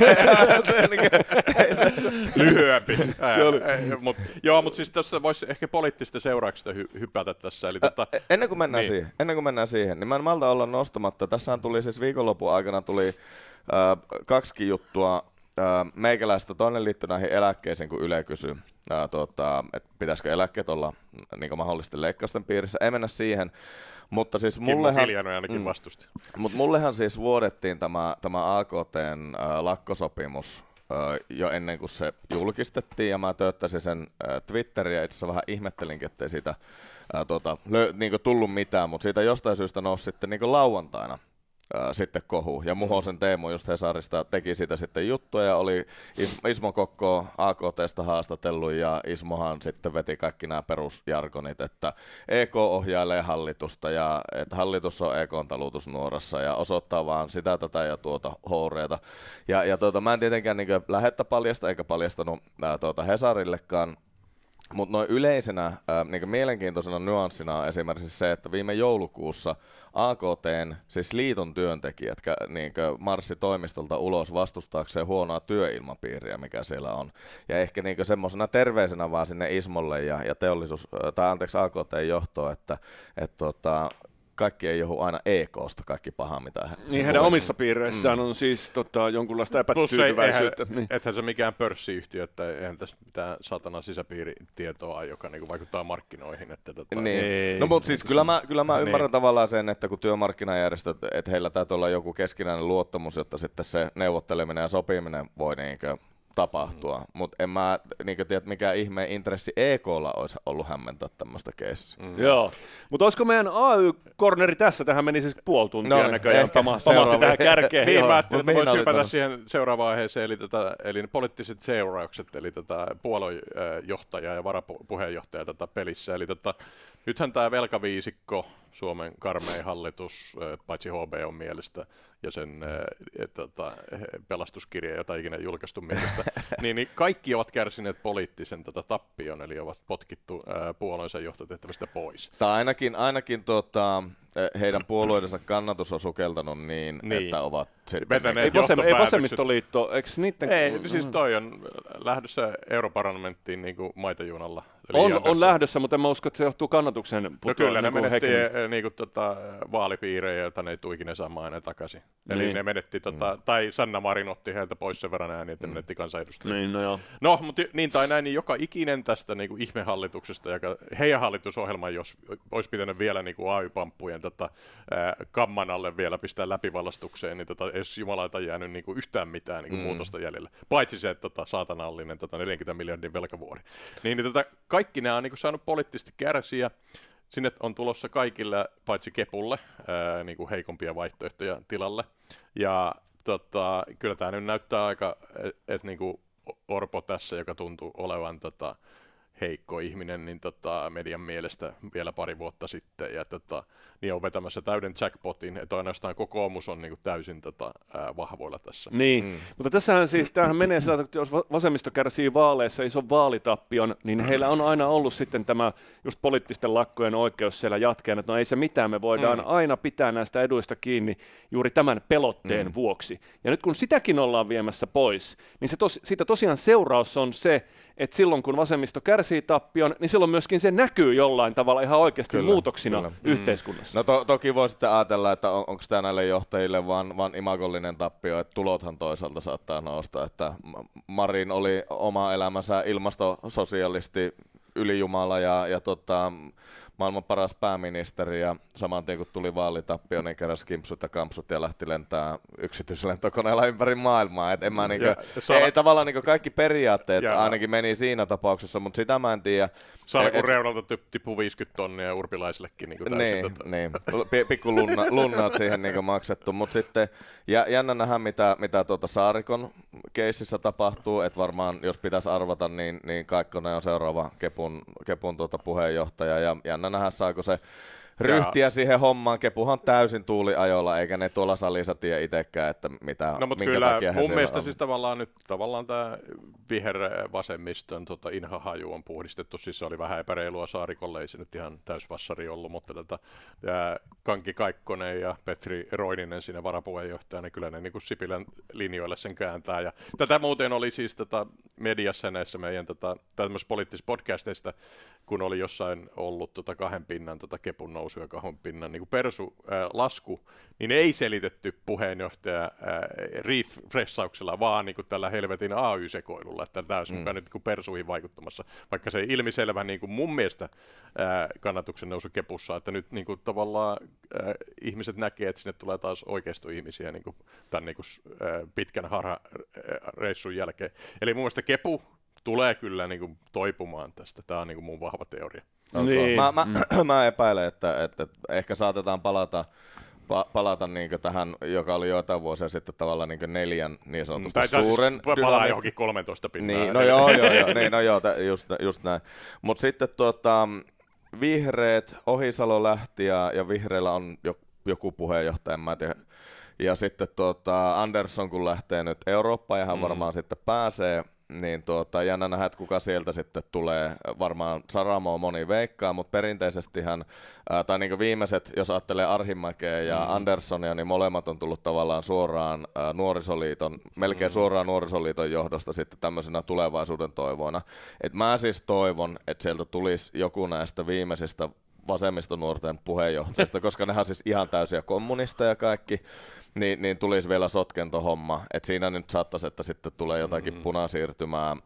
Niin. Niinku- Lyhyempi. Mut, joo, mutta siis tässä voisi ehkä poliittista seurauksista hy- hypätä tässä. Eli tota, e, ennen, kuin mennään niin. siihen, ennen kuin mennään siihen, niin mä en malta olla nostamatta. Tässähän tuli siis viikonlopun aikana tuli äh, kaksi juttua äh, meikäläistä. Toinen liittyy näihin eläkkeisiin, kun Yle kysyy tota, että pitäisikö eläkkeet olla niin mahdollisten leikkausten piirissä. Ei mennä siihen, mutta siis mullehan... Kimmo ainakin mm, vastusti. Mutta mullehan siis vuodettiin tämä, tämä AKTn äh, lakkosopimus jo ennen kuin se julkistettiin, ja mä töyttäisin sen Twitteriä, itse asiassa vähän ihmettelinkin, ettei siitä äh, tota, lö, niin tullut mitään, mutta siitä jostain syystä nousi sitten niin lauantaina ää, sitten kohu. Ja Muhosen Teemu just Hesarista teki siitä sitten juttuja ja oli Is- Ismo Kokko AKTsta haastatellut ja Ismohan sitten veti kaikki nämä perusjargonit, että EK ohjailee hallitusta ja että hallitus on EK talutusnuorassa ja osoittaa vaan sitä tätä ja tuota houreita. Ja, ja tuota, mä en tietenkään niin lähettä paljasta eikä paljastanut ää, tuota Hesarillekaan, mutta noin yleisenä äh, niin mielenkiintoisena nyanssina on esimerkiksi se, että viime joulukuussa AKT, siis liiton työntekijät, niin marssi toimistolta ulos vastustaakseen huonoa työilmapiiriä, mikä siellä on. Ja ehkä niin semmoisena terveisenä vaan sinne Ismolle ja, ja teollisuus, tai anteeksi AKT johtoon, että et tota, kaikki ei johu aina EKsta kaikki paha, mitä he Niin heidän voi. omissa piireissään mm. on siis tota, jonkunlaista epätyytyväisyyttä. ei, niin. Ethän se mikään pörssiyhtiö, että eihän tässä mitään satana sisäpiiritietoa, joka niinku vaikuttaa markkinoihin. Että, tota, niin. ei, no mutta siis niin. kyllä mä, kyllä mä niin. ymmärrän tavallaan sen, että kun työmarkkinajärjestöt, että heillä täytyy olla joku keskinäinen luottamus, jotta sitten se neuvotteleminen ja sopiminen voi niinkö tapahtua, mm. mutta en mä niin tiedä, mikä ihmeen intressi EKlla olisi ollut hämmentää tämmöistä keissiä. Mm. Joo, mutta olisiko meidän AY-korneri tässä, tähän meni siis puoli tuntia no, näköjään, pamahti tähän kärkeen. niin, mä ajattelin, että voisi hypätä noin. siihen seuraavaan aiheeseen, eli, tätä, eli poliittiset seuraukset, eli tätä puoluejohtajaa eh, ja varapuheenjohtajaa tätä pelissä, eli tätä, nythän tämä velkaviisikko, Suomen karmein hallitus, paitsi HBOn mielestä ja sen tota, pelastuskirja, jota ikinä julkaistu mielestä, niin, niin kaikki ovat kärsineet poliittisen tätä tappion, eli ovat potkittu ää, puolueensa johtotehtävästä pois. Tai ainakin, ainakin tota, heidän puolueidensa kannatus on sukeltanut niin, niin. että ovat sitten... ei, vasem, ei vasemmistoliitto, eikö niiden... Ei, siis mm. toi on lähdössä europarlamenttiin niin kuin maitajunalla on, on lähdössä, mutta en mä usko, että se johtuu kannatuksen No kyllä niin ne menetti eh, niin kuin, tota, vaalipiirejä, joita ne ei tule ikinä saamaan aina takaisin. Niin. Eli ne menetti, tota, mm. tai Sanna Marin otti heiltä pois sen verran ääniä, että mm. menetti kansanedustajia. Niin, no, no mutta niin tai näin, niin joka ikinen tästä niin kuin ihmehallituksesta, joka, heidän hallitusohjelman, jos olisi pitänyt vielä niin kuin AY-pamppujen tota, kamman alle vielä pistää läpivalastukseen, niin tota, edes jumalaita jäänyt niin kuin yhtään mitään niin kuin mm. muutosta jäljellä. Paitsi se, että tota, saatanallinen tota, 40 miljardin velkavuori. Niin, niin tota, kaikki nämä on niin kuin saanut poliittisesti kärsiä. Sinne on tulossa kaikille, paitsi Kepulle, ää, niin kuin heikompia vaihtoehtoja tilalle. Ja tota, kyllä tämä nyt näyttää aika, että et, niin Orpo tässä, joka tuntuu olevan tota, heikko ihminen niin tota, median mielestä vielä pari vuotta sitten, ja tota, niin on vetämässä täyden jackpotin, että ainoastaan kokoomus on niin kuin, täysin tota, ää, vahvoilla tässä. Niin, mm. mutta tässähän siis, tämähän menee sillä että jos vasemmisto kärsii vaaleissa ison vaalitappion, niin heillä on aina ollut sitten tämä just poliittisten lakkojen oikeus siellä jatkeen, että no ei se mitään, me voidaan mm. aina pitää näistä eduista kiinni juuri tämän pelotteen mm. vuoksi. Ja nyt kun sitäkin ollaan viemässä pois, niin se tos, siitä tosiaan seuraus on se, että silloin kun vasemmisto kärsii kärsii tappion, niin silloin myöskin se näkyy jollain tavalla ihan oikeasti kyllä, muutoksina kyllä. Mm. yhteiskunnassa. Mm. No to, toki voi sitten ajatella, että on, onko tämä näille johtajille vaan, vaan imagollinen tappio, että tulothan toisaalta saattaa nousta, että Marin oli oma elämänsä ilmastososialisti, ylijumala ja, ja tota, maailman paras pääministeri ja saman tien kun tuli vaalitappio, niin keräs kimpsut ja kampsut ja lähti lentää yksityislentokoneella ympäri maailmaa. Et en mä niinku, ja, ei tavallaan niinku kaikki periaatteet ja, ainakin meni siinä tapauksessa, mutta sitä mä en tiedä. Saako et, reunalta tippu 50 tonnia urpilaisillekin? Niin, niin, tota. niin. pikku lunna, lunnat siihen niinku maksettu, mutta sitten ja, jännä nähdä, mitä, mitä tuota Saarikon keississä tapahtuu, että varmaan jos pitäisi arvata, niin, niin Kaikkonen on seuraava Kepun, Kepun tuota puheenjohtaja ja jännä jännä nähdä, saako se ryhtiä ja... siihen hommaan. Kepuhan täysin tuuliajolla, eikä ne tuolla salissa tiedä itsekään, että mitä, no, mutta minkä kyllä, takia mun mielestä on. siis tavallaan nyt tavallaan tämä vihervasemmiston tota, inhahaju on puhdistettu. Siis se oli vähän epäreilua saarikolle, ei se nyt ihan täysvassari ollut, mutta tätä ja Kanki Kaikkonen ja Petri Roininen siinä varapuheenjohtajana, niin kyllä ne niin kuin Sipilän linjoille sen kääntää. Ja tätä muuten oli siis tätä mediassa näissä meidän tätä, tämmöisissä poliittisissa podcasteista, kun oli jossain ollut tota kahden pinnan tätä kepun nousu, ja kahon pinnan niin persu ää, lasku, niin ei selitetty puheenjohtaja refreshauksella, vaan niin kuin tällä helvetin AY-sekoilulla, että tämä olisi mm. nyt niin kuin persuihin vaikuttamassa, vaikka se ilmiselvä niin kuin mun mielestä ää, kannatuksen nousu kepussa, että nyt niin kuin tavallaan ää, ihmiset näkee, että sinne tulee taas ihmisiä niin kuin tämän niin kuin, ää, pitkän reissun jälkeen. Eli mun mielestä kepu tulee kyllä niin kuin toipumaan tästä. Tämä on niin kuin mun vahva teoria. Niin. Mä, mä, mm. mä epäilen, että, että ehkä saatetaan palata pa- palata niin tähän, joka oli joitain vuosia sitten tavallaan niin neljän niin sanotusti tai siis suuren... Siis palaa dynamiik- johonkin 13 pinnaa. Niin, no joo, joo, joo, niin, no joo just, just näin. Mutta sitten tuota, vihreät, Ohisalo lähti ja, ja vihreillä on jo, joku puheenjohtaja, en mä tiedä. Ja sitten tuota, Andersson kun lähtee nyt Eurooppaan ja hän mm. varmaan sitten pääsee, niin tuota, jännä nähdä, kuka sieltä sitten tulee. Varmaan Saramo moni veikkaa, mutta hän, ää, tai niin viimeiset, jos ajattelee Arhimäkeä ja mm. Anderssonia, niin molemmat on tullut tavallaan suoraan ää, nuorisoliiton, melkein mm. suoraan nuorisoliiton johdosta sitten tämmöisenä tulevaisuuden toivoina. Et mä siis toivon, että sieltä tulisi joku näistä viimeisistä vasemmistonuorten puheenjohtajista, koska nehän on siis ihan täysiä kommunisteja kaikki, niin, niin tulisi vielä sotkentohomma. Et siinä nyt saattaisi, että sitten tulee jotakin mm-hmm. punasiirtymää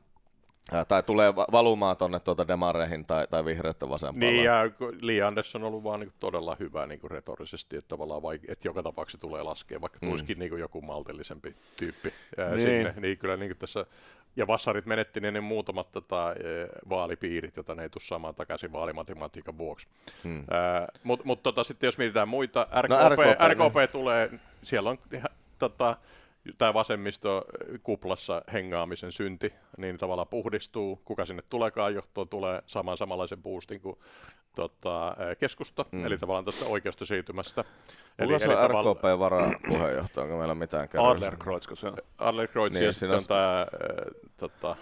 Äh, tai tulee valumaan tuonne tuota demareihin tai, tai vihreyttä vasempaan. Niin, ja Lee Anderson on ollut vaan niin todella hyvä niin retorisesti, että, tavallaan vaike- että joka tapauksessa tulee laskea, vaikka mm. niin joku maltillisempi tyyppi ää, äh, niin. sinne. Niin kyllä niin tässä, ja vassarit menetti ne niin muutamat tota, e, vaalipiirit, joita ne ei tule saamaan takaisin vaalimatematiikan vuoksi. Mm. Äh, Mutta mut, tota, sitten jos mietitään muita, RKP, no, RKP, RKP niin. tulee, siellä on tota, tämä vasemmisto kuplassa hengaamisen synti, niin tavallaan puhdistuu, kuka sinne tulekaan johtoon tulee saman samanlaisen boostin kuin tota, keskusta, mm. eli tavallaan tästä oikeasta siirtymästä. Kuka se on tavalla... RKP varapuheenjohtaja, onko meillä mitään kärryssä? Adlercreutz, kun se on. Kreutz, niin, ja on tämä... Tota,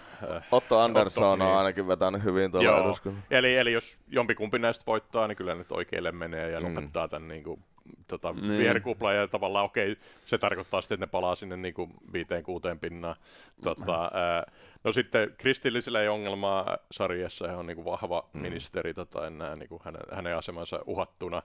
Otto Andersson Otto, on niin. ainakin vetänyt hyvin tuolla eduskunnassa. Eli, eli jos jompikumpi näistä voittaa, niin kyllä nyt oikeille menee ja mm. lopettaa tämän niin kuin, tota, niin. viherkupla, ja tavallaan okei, se tarkoittaa sitten, että ne palaa sinne niin kuin viiteen kuuteen pinnaan. Tota, ää, no sitten kristillisillä ei ongelmaa sarjassa, hän on niin kuin vahva mm. ministeri, tota, enää niin kuin hänen, hänen asemansa uhattuna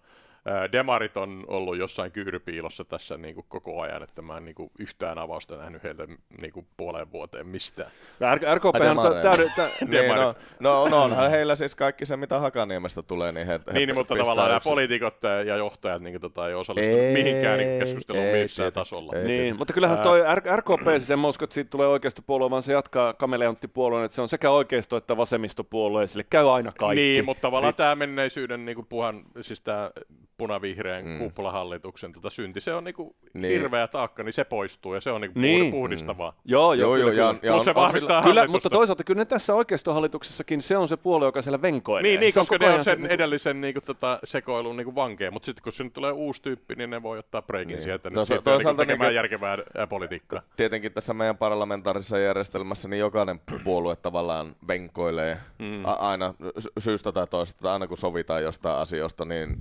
demarit on ollut jossain kyyrypiilossa tässä niin kuin koko ajan, että mä en niin kuin yhtään avausta nähnyt heiltä niin kuin puoleen vuoteen mistään. R- RKP on täyden... niin, no, no, no, onhan heillä siis kaikki se, mitä Hakaniemestä tulee, niin he, he Niin, niin mutta tavallaan nämä poliitikot ja johtajat niin kuin, tota, ei osallistu ei, mihinkään niin keskusteluun missään tasolla. Ei, niin, mutta kyllähän toi RKP, siis en usko, että siitä tulee oikeistopuolue, vaan se jatkaa kameleonttipuolueen, että se on sekä oikeisto- että vasemmistopuolue, sille käy aina kaikki. Niin, mutta tavallaan niin. tämä menneisyyden niin kuin puhan, siis tämä punavihreän mm. kuplahallituksen tota synti. Se on niinku niin. hirveä taakka, niin se poistuu ja se on niinku niin. Mm. puhdistavaa. Mm. Joo, joo, joo. Ja, ja se vahvistaa kyllä, Mutta toisaalta kyllä ne tässä oikeistohallituksessakin se on se puoli, joka siellä venkoilee. Niin, niin se koska ne on sen se, edellisen niinku, tota, sekoilun niinku vankeja, mutta sitten kun sinne tulee uusi tyyppi, niin ne voi ottaa breikin niin. sieltä. No, niin toisaalta niinku, niinku, järkevää politiikkaa. Tietenkin tässä meidän parlamentaarisessa järjestelmässä niin jokainen puolue tavallaan venkoilee mm. aina syystä tai toisesta, aina kun sovitaan jostain asioista, niin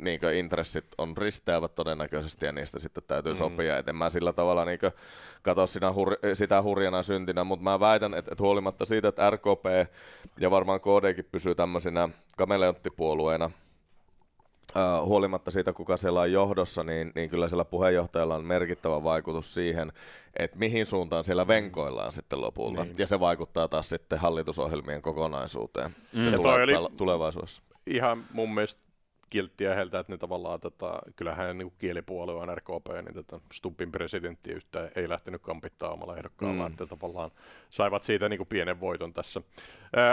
niin intressit on risteävät todennäköisesti ja niistä sitten täytyy mm. sopia. Et en mä sillä tavalla niin katso sinä hur- sitä hurjana syntinä, mutta mä väitän, että, et huolimatta siitä, että RKP ja varmaan KDkin pysyy tämmöisinä kameleonttipuolueena, Uh, huolimatta siitä, kuka siellä on johdossa, niin, niin kyllä siellä puheenjohtajalla on merkittävä vaikutus siihen, että mihin suuntaan siellä mm. venkoillaan sitten lopulta. Niin. Ja se vaikuttaa taas sitten hallitusohjelmien kokonaisuuteen. Mm. Se tulee toi tulevaisuudessa. Ihan mun mielestä kilttiä heiltä, että ne tavallaan, tota, kyllähän niin kielipuolue on RKP, niin tota, Stumpin presidentti yhtään ei lähtenyt kampittaa omalla ehdokkaalla, mm. että tavallaan saivat siitä niin kuin pienen voiton tässä.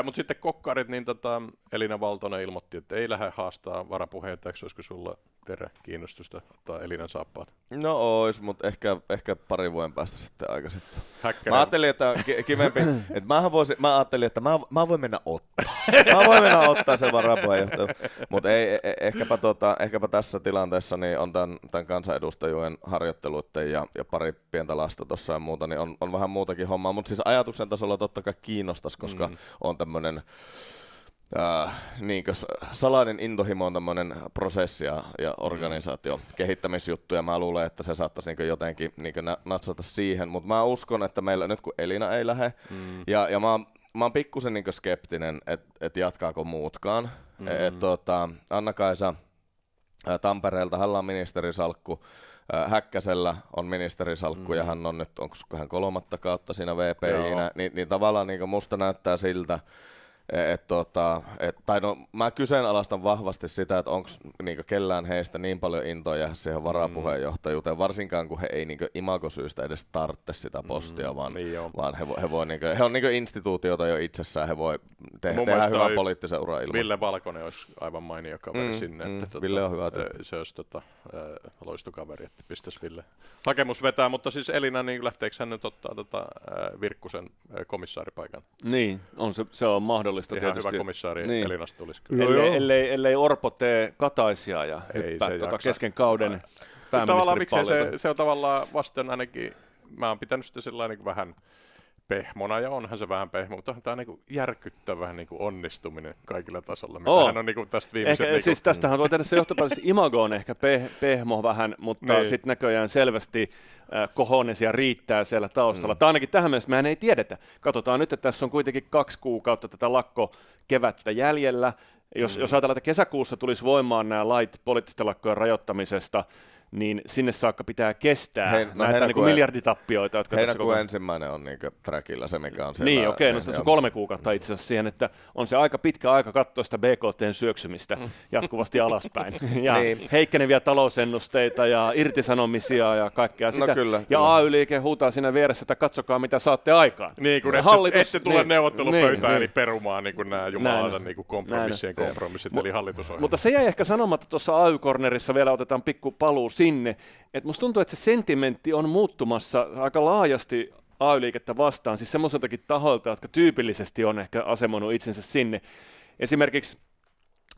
Mutta sitten kokkarit, niin tota, Elina Valtonen ilmoitti, että ei lähde haastaa varapuheenjohtajaksi, olisiko sulla terä kiinnostusta ottaa Elinan saappaat? No ois, mutta ehkä, ehkä pari vuoden päästä sitten aika sitten. Häkkänen. Mä ajattelin, että on kivempi. Et mähän voisin, mä ajattelin, että mä, mä voin mennä ottaa sen. Mä voin mennä ottaa sen varapuheenjohtajan. Mutta ei, eh, ehkäpä, tota, ehkäpä, tässä tilanteessa niin on tämän, tämän kansanedustajuuden harjoitteluiden ja, ja pari pientä lasta tuossa ja muuta, niin on, on vähän muutakin hommaa. Mutta siis ajatuksen tasolla totta kai kiinnostaisi, koska mm. on tämmöinen Äh, niin, salainen intohimo on tämmöinen prosessi ja, ja organisaatio mm. kehittämisjuttu, ja mä luulen, että se saattaisi niin jotenkin niin natsata siihen, mutta mä uskon, että meillä nyt kun Elina ei lähde, mm. ja, ja mä, mä oon pikkusen niin skeptinen, että et jatkaako muutkaan. Mm. Et, tota, Anna-Kaisa äh, Tampereelta, hänellä on ministerisalkku, äh, Häkkäsellä on ministerisalkku mm. ja hän on nyt, onko hän kolmatta kautta siinä VPInä, niin, niin tavallaan niin musta näyttää siltä, E, et, tota, et, tai no, mä kyseenalaistan vahvasti sitä, että onko niinku, kellään heistä niin paljon intoa jäädä siihen varapuheenjohtajuuteen, mm. varsinkaan kun he ei niinku, imakosyystä edes tarvitse sitä postia, mm. vaan, niin vaan he, he, voi, niinku, he on niinku, instituutiota jo itsessään, he voi te, tehdä hyvän poliittisen uran ilman. Ville Valkonen olisi aivan mainio kaveri mm, sinne. Mm, että, tota, Ville on hyvä hyvä. Se olisi tota, loistukaveri, että pistäisi Ville. Hakemus vetää, mutta siis Elina, niin lähteekö hän nyt ottaa tota, Virkkusen komissaaripaikan? Niin, on se, se on mahdollista mahdollista Ihan tietysti. hyvä komissaari niin. Elinasta tulisi kyllä. Joo, ellei, joo. ellei, ellei Orpo tee kataisia ja Ei hyppää se tuota kesken kauden pääministeripalveluita. se, se on tavallaan vasten ainakin, mä oon pitänyt sitä sellainen niin vähän pehmona, ja onhan se vähän pehmo, mutta onhan tämä niinku järkyttävä niinku onnistuminen kaikilla tasolla, mitä oh. hän on niinku tästä viimeiset... Ehkä, niinku... Siis tästähän voi tehdä se johtopäätös, Imago on ehkä peh, pehmo vähän, mutta niin. sitten näköjään selvästi äh, kohonesia riittää siellä taustalla. Mm. Tai ainakin tähän mennessä mehän ei tiedetä. Katsotaan nyt, että tässä on kuitenkin kaksi kuukautta tätä lakko kevättä jäljellä. Jos, mm. jos ajatellaan, että kesäkuussa tulisi voimaan nämä lait poliittisten lakkojen rajoittamisesta, niin sinne saakka pitää kestää Hei, no näitä niin miljarditappioita. Jotka heinäkuun koko... ensimmäinen on niin trackilla se, mikä on niin, siellä. Niin, okei, okay, no tässä on kolme kuukautta itse asiassa siihen, että on se aika pitkä aika katsoa sitä BKTn syöksymistä mm. jatkuvasti alaspäin. Ja niin. heikkeneviä talousennusteita ja irtisanomisia ja kaikkea no sitä. No kyllä, ja kyllä. AY-liike huutaa siinä vieressä, että katsokaa mitä saatte aikaan. Niin, kun ja ette, hallitus, ette tule niin, neuvottelupöytään, niin, eli perumaan niin kuin nämä jumalata niin kuin kompromissien näin, kompromissit, näin. eli hallitusohjelma. Mutta se jäi ehkä sanomatta tuossa AY-kornerissa, vielä otetaan pikku paluus sinne. Et musta tuntuu, että se sentimentti on muuttumassa aika laajasti AY-liikettä vastaan, siis semmoiseltakin tahoilta, jotka tyypillisesti on ehkä asemoinut itsensä sinne. Esimerkiksi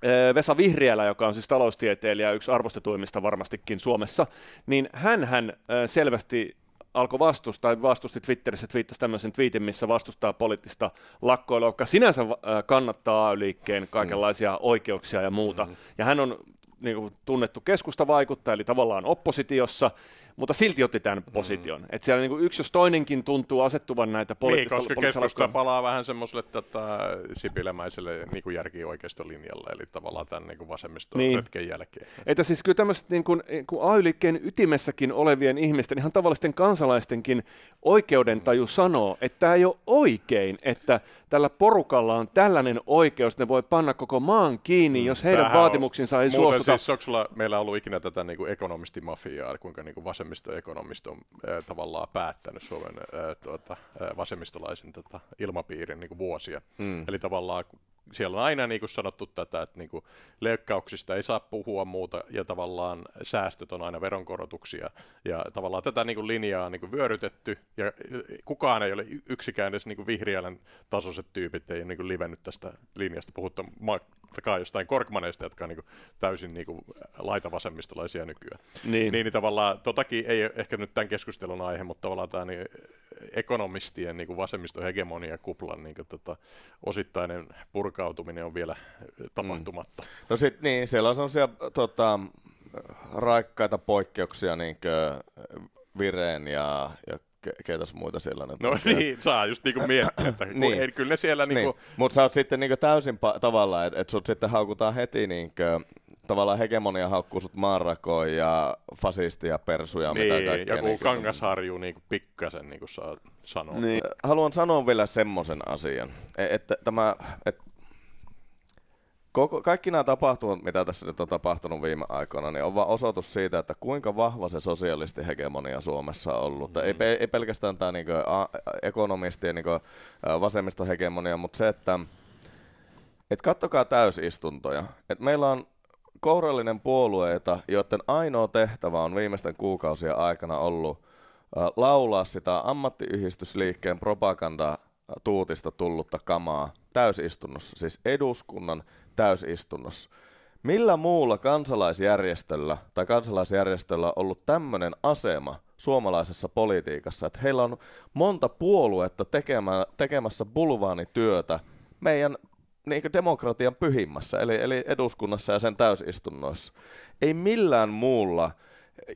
eh, Vesa Vihriälä, joka on siis taloustieteilijä, yksi arvostetuimmista varmastikin Suomessa, niin hän hän eh, selvästi alkoi vastustaa, vastusti Twitterissä, twiittasi tämmöisen twiitin, missä vastustaa poliittista lakkoilua, joka sinänsä eh, kannattaa AY-liikkeen kaikenlaisia mm. oikeuksia ja muuta. Mm. Ja hän on niin kuin tunnettu keskustavaikuttaja, eli tavallaan oppositiossa, mutta silti otti tämän mm. position. Mm. Että siellä niinku yksi jos toinenkin tuntuu asettuvan näitä niin, poliittista Niin, koska keskusta palaa vähän semmoiselle tota, sipilämäiselle niinku järki linjalle, eli tavallaan tämän niinku vasemmiston niin. hetken jälkeen. Että siis kyllä tämmöiset niinku, niinku AY-liikkeen ytimessäkin olevien ihmisten, ihan tavallisten kansalaistenkin oikeudentaju mm. sanoo, että tämä ei ole oikein, että tällä porukalla on tällainen oikeus, ne voi panna koko maan kiinni, mm. jos heidän Tähän vaatimuksinsa on. ei Muuten suostuta. Siis, onko sulla, meillä ollut ikinä tätä niinku ekonomistimafiaa, kuinka niinku vasemmiston vasemmistoekonomist on äh, eh, tavallaan päättänyt Suomen äh, tuota, äh, vasemmistolaisen tota, ilmapiirin niin kuin vuosia. Mm. Eli tavallaan siellä on aina niin kuin sanottu tätä, että niin kuin leikkauksista ei saa puhua muuta ja tavallaan säästöt on aina veronkorotuksia ja tavallaan tätä niin kuin linjaa on niin kuin vyörytetty ja kukaan ei ole yksikään edes niin kuin vihriälän tasoiset tyypit ei ole niin kuin livennyt tästä linjasta puhuttakaan jostain korkmaneista, jotka on niin kuin täysin niin kuin laitavasemmistolaisia nykyään. Niin. niin, niin tavallaan totakin ei ehkä nyt tämän keskustelun aihe, mutta tavallaan tämä niin ekonomistien niin vasemmistohegemonia kuplan niin tota, osittainen purkautuminen on vielä tapahtumatta. Mm. No sitten niin, siellä on sellaisia tota, raikkaita poikkeuksia niin Vireen ja, ja ketäs muita siellä nyt No on. niin, saa just niinku miettiä, että kun niin. ei, kyllä ne siellä niinku... Niin. Mutta sä oot sitten niinku täysin pa- tavallaan, että et sut sitten haukutaan heti niinku tavallaan hegemonia haukkuu sut maanrakoon ja fasistia, persuja, niin, mitä kaikkea. joku niin, kangasharju niin kuin pikkasen niin kuin saa sanoa. Niin. niin. Haluan sanoa vielä semmoisen asian, e- että tämä, että koko, kaikki nämä tapahtumat, mitä tässä nyt on tapahtunut viime aikoina, niin on vaan osoitus siitä, että kuinka vahva se sosialisti hegemonia Suomessa on ollut. Mm. Ei, ei pelkästään tämä niin kuin, ekonomistien niin vasemmisto hegemonia, mutta se, että et kattokaa täysistuntoja. Et meillä on kourallinen puolueita, joiden ainoa tehtävä on viimeisten kuukausien aikana ollut laulaa sitä ammattiyhdistysliikkeen propagandaa tuutista tullutta kamaa täysistunnossa, siis eduskunnan täysistunnossa. Millä muulla kansalaisjärjestöllä tai kansalaisjärjestöllä on ollut tämmöinen asema suomalaisessa politiikassa, että heillä on monta puoluetta tekemä, tekemässä bulvaanityötä meidän niin demokratian pyhimmässä, eli, eli eduskunnassa ja sen täysistunnoissa. Ei millään muulla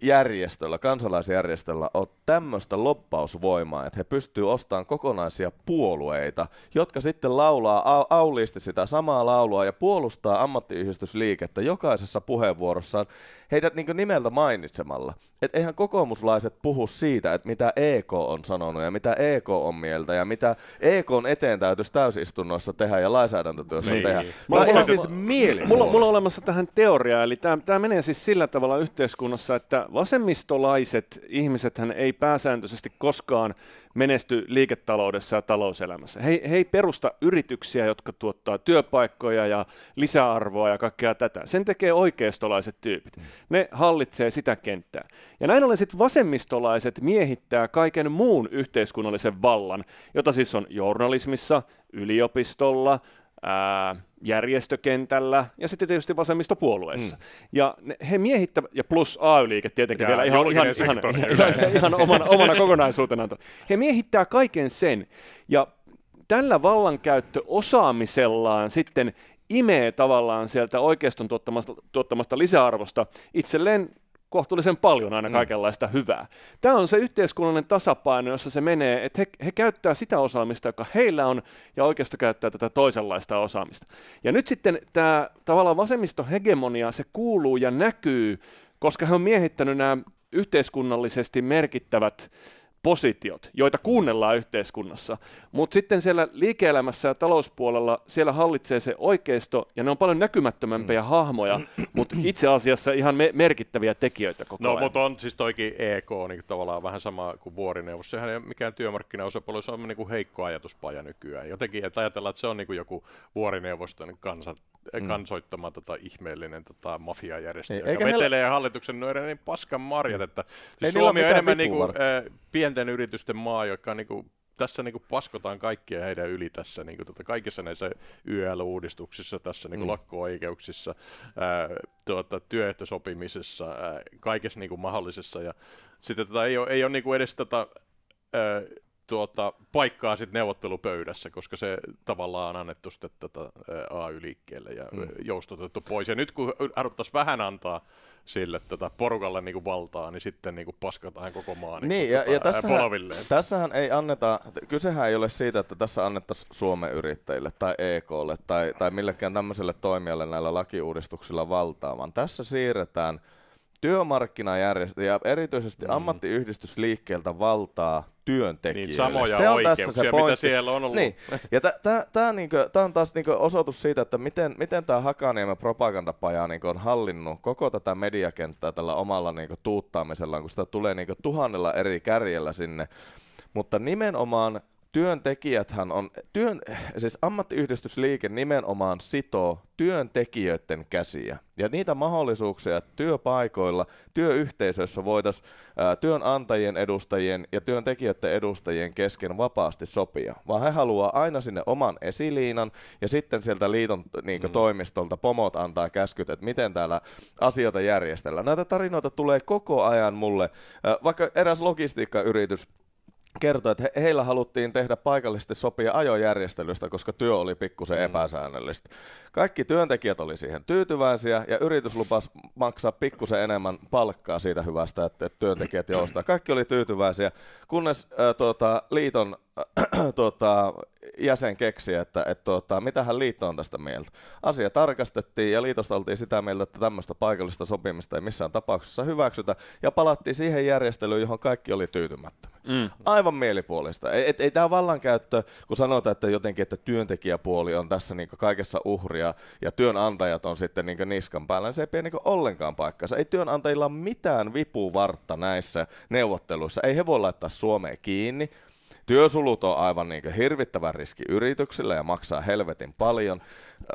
järjestöllä, kansalaisjärjestöllä on tämmöistä loppausvoimaa, että he pystyvät ostamaan kokonaisia puolueita, jotka sitten laulaa auliisti sitä samaa laulua ja puolustaa ammattiyhdistysliikettä jokaisessa puheenvuorossaan, heidät niin nimeltä mainitsemalla. Että eihän kokoomuslaiset puhu siitä, että mitä EK on sanonut ja mitä EK on mieltä ja mitä EK on eteen täytyisi täysistunnossa tehdä ja lainsäädäntötyössä niin. tehdä. Mulla, mulla, siis, siis- mieli mulla, mulla on olemassa tähän teoria, eli tämä menee siis sillä tavalla yhteiskunnassa, että vasemmistolaiset ihmiset ei pääsääntöisesti koskaan menesty liiketaloudessa ja talouselämässä. He, he ei perusta yrityksiä, jotka tuottaa työpaikkoja ja lisäarvoa ja kaikkea tätä. Sen tekee oikeistolaiset tyypit. Ne hallitsee sitä kenttää. Ja näin ollen sitten vasemmistolaiset miehittää kaiken muun yhteiskunnallisen vallan, jota siis on journalismissa, yliopistolla, ää, järjestökentällä ja sitten tietysti vasemmistopuolueessa. Mm. Ja ne, he miehittävät, ja plus AY-liike tietenkin ja vielä ihan, ihan, ihan, ihan, omana, omana kokonaisuutena. He miehittää kaiken sen, ja tällä vallankäyttöosaamisellaan sitten imee tavallaan sieltä oikeiston tuottamasta, tuottamasta lisäarvosta itselleen kohtuullisen paljon aina mm. kaikenlaista mm. hyvää. Tämä on se yhteiskunnallinen tasapaino, jossa se menee, että he, he käyttää sitä osaamista, joka heillä on, ja oikeisto käyttää tätä toisenlaista osaamista. Ja nyt sitten tämä tavallaan vasemmisto hegemonia, se kuuluu ja näkyy, koska he on miehittänyt nämä yhteiskunnallisesti merkittävät positiot, joita kuunnellaan yhteiskunnassa. Mutta sitten siellä liike-elämässä ja talouspuolella siellä hallitsee se oikeisto, ja ne on paljon näkymättömämpiä mm. hahmoja, mutta itse asiassa ihan me- merkittäviä tekijöitä koko no, ajan. No, mutta on siis toikin EK niin tavallaan vähän sama kuin vuorineuvos. Sehän ei ole mikään työmarkkinaosapuoli, se on niin kuin heikko ajatuspaja nykyään. Jotenkin, että ajatellaan, että se on niin kuin joku vuorineuvoston kansan eh, mm. tota, ihmeellinen tota, mafiajärjestö, joka vetelee hel... hallituksen noiden niin paskan marjat. Että, siis Suomi on enemmän niin kuin, äh, pien, pienten yritysten maa, joka on niinku, tässä niinku paskotaan kaikkia heidän yli tässä niinku tota, kaikissa näissä YL-uudistuksissa, tässä niinku mm. lakko-oikeuksissa, ää, tuota, työehtosopimisessa, ää, kaikessa niinku mahdollisessa. Ja sitten tota, ei ole, ei ole niinku edes tota, ää, tuota, paikkaa sitten neuvottelupöydässä, koska se tavallaan on annettu sitten tätä AY-liikkeelle ja mm. joustotettu pois. Ja nyt kun haluttaisiin vähän antaa sille tätä porukalle niin kuin valtaa, niin sitten niin kuin paskataan koko maan niin niin, ja, tota, ja tässähän, tässähän ei anneta, kysehän ei ole siitä, että tässä annettaisiin Suomen yrittäjille tai EKlle tai, tai millekään tämmöiselle toimijalle näillä lakiuudistuksilla valtaa, vaan tässä siirretään – työmarkkinajärjestö ja erityisesti mm. ammattiyhdistysliikkeeltä valtaa työntekijöille. Niin, samoja se on oikeuksia, tässä se mitä siellä on ollut. Niin. Ja tämä niinku, on taas niinku osoitus siitä, että miten, miten tämä Hakaniemen propagandapaja niinku on hallinnut koko tätä mediakenttää tällä omalla niinku tuuttaamisellaan, kun sitä tulee niinku tuhannella eri kärjellä sinne. Mutta nimenomaan työntekijäthän on, työn, siis ammattiyhdistysliike nimenomaan sitoo työntekijöiden käsiä. Ja niitä mahdollisuuksia työpaikoilla, työyhteisöissä voitaisiin työnantajien edustajien ja työntekijöiden edustajien kesken vapaasti sopia. Vaan he haluaa aina sinne oman esiliinan ja sitten sieltä liiton niin kuin, mm. toimistolta pomot antaa käskyt, että miten täällä asioita järjestellään. Näitä tarinoita tulee koko ajan mulle. Vaikka eräs logistiikkayritys kertoi, että he, heillä haluttiin tehdä paikallisesti sopia ajojärjestelystä, koska työ oli pikkusen mm. epäsäännöllistä. Kaikki työntekijät oli siihen tyytyväisiä ja yritys lupasi maksaa pikkusen enemmän palkkaa siitä hyvästä, että, että työntekijät joustaa. Kaikki oli tyytyväisiä, kunnes äh, tuota, liiton äh, tuota, jäsen keksi, että et, tuota, mitähän liitto on tästä mieltä. Asia tarkastettiin ja liitosta oltiin sitä mieltä, että tämmöistä paikallista sopimista ei missään tapauksessa hyväksytä ja palattiin siihen järjestelyyn, johon kaikki oli tyytymättä. Mm. Aivan mielipuolista. E, ei, ei tämä vallankäyttö, kun sanotaan, että jotenkin, että työntekijäpuoli on tässä niin kaikessa uhria ja työnantajat on sitten niin niskan päällä, niin se ei pidä niin ollenkaan paikkansa. Ei työnantajilla ole mitään vipuvartta näissä neuvotteluissa. Ei he voi laittaa Suomeen kiinni, Työsulut on aivan niin kuin hirvittävä riski yrityksille ja maksaa helvetin paljon.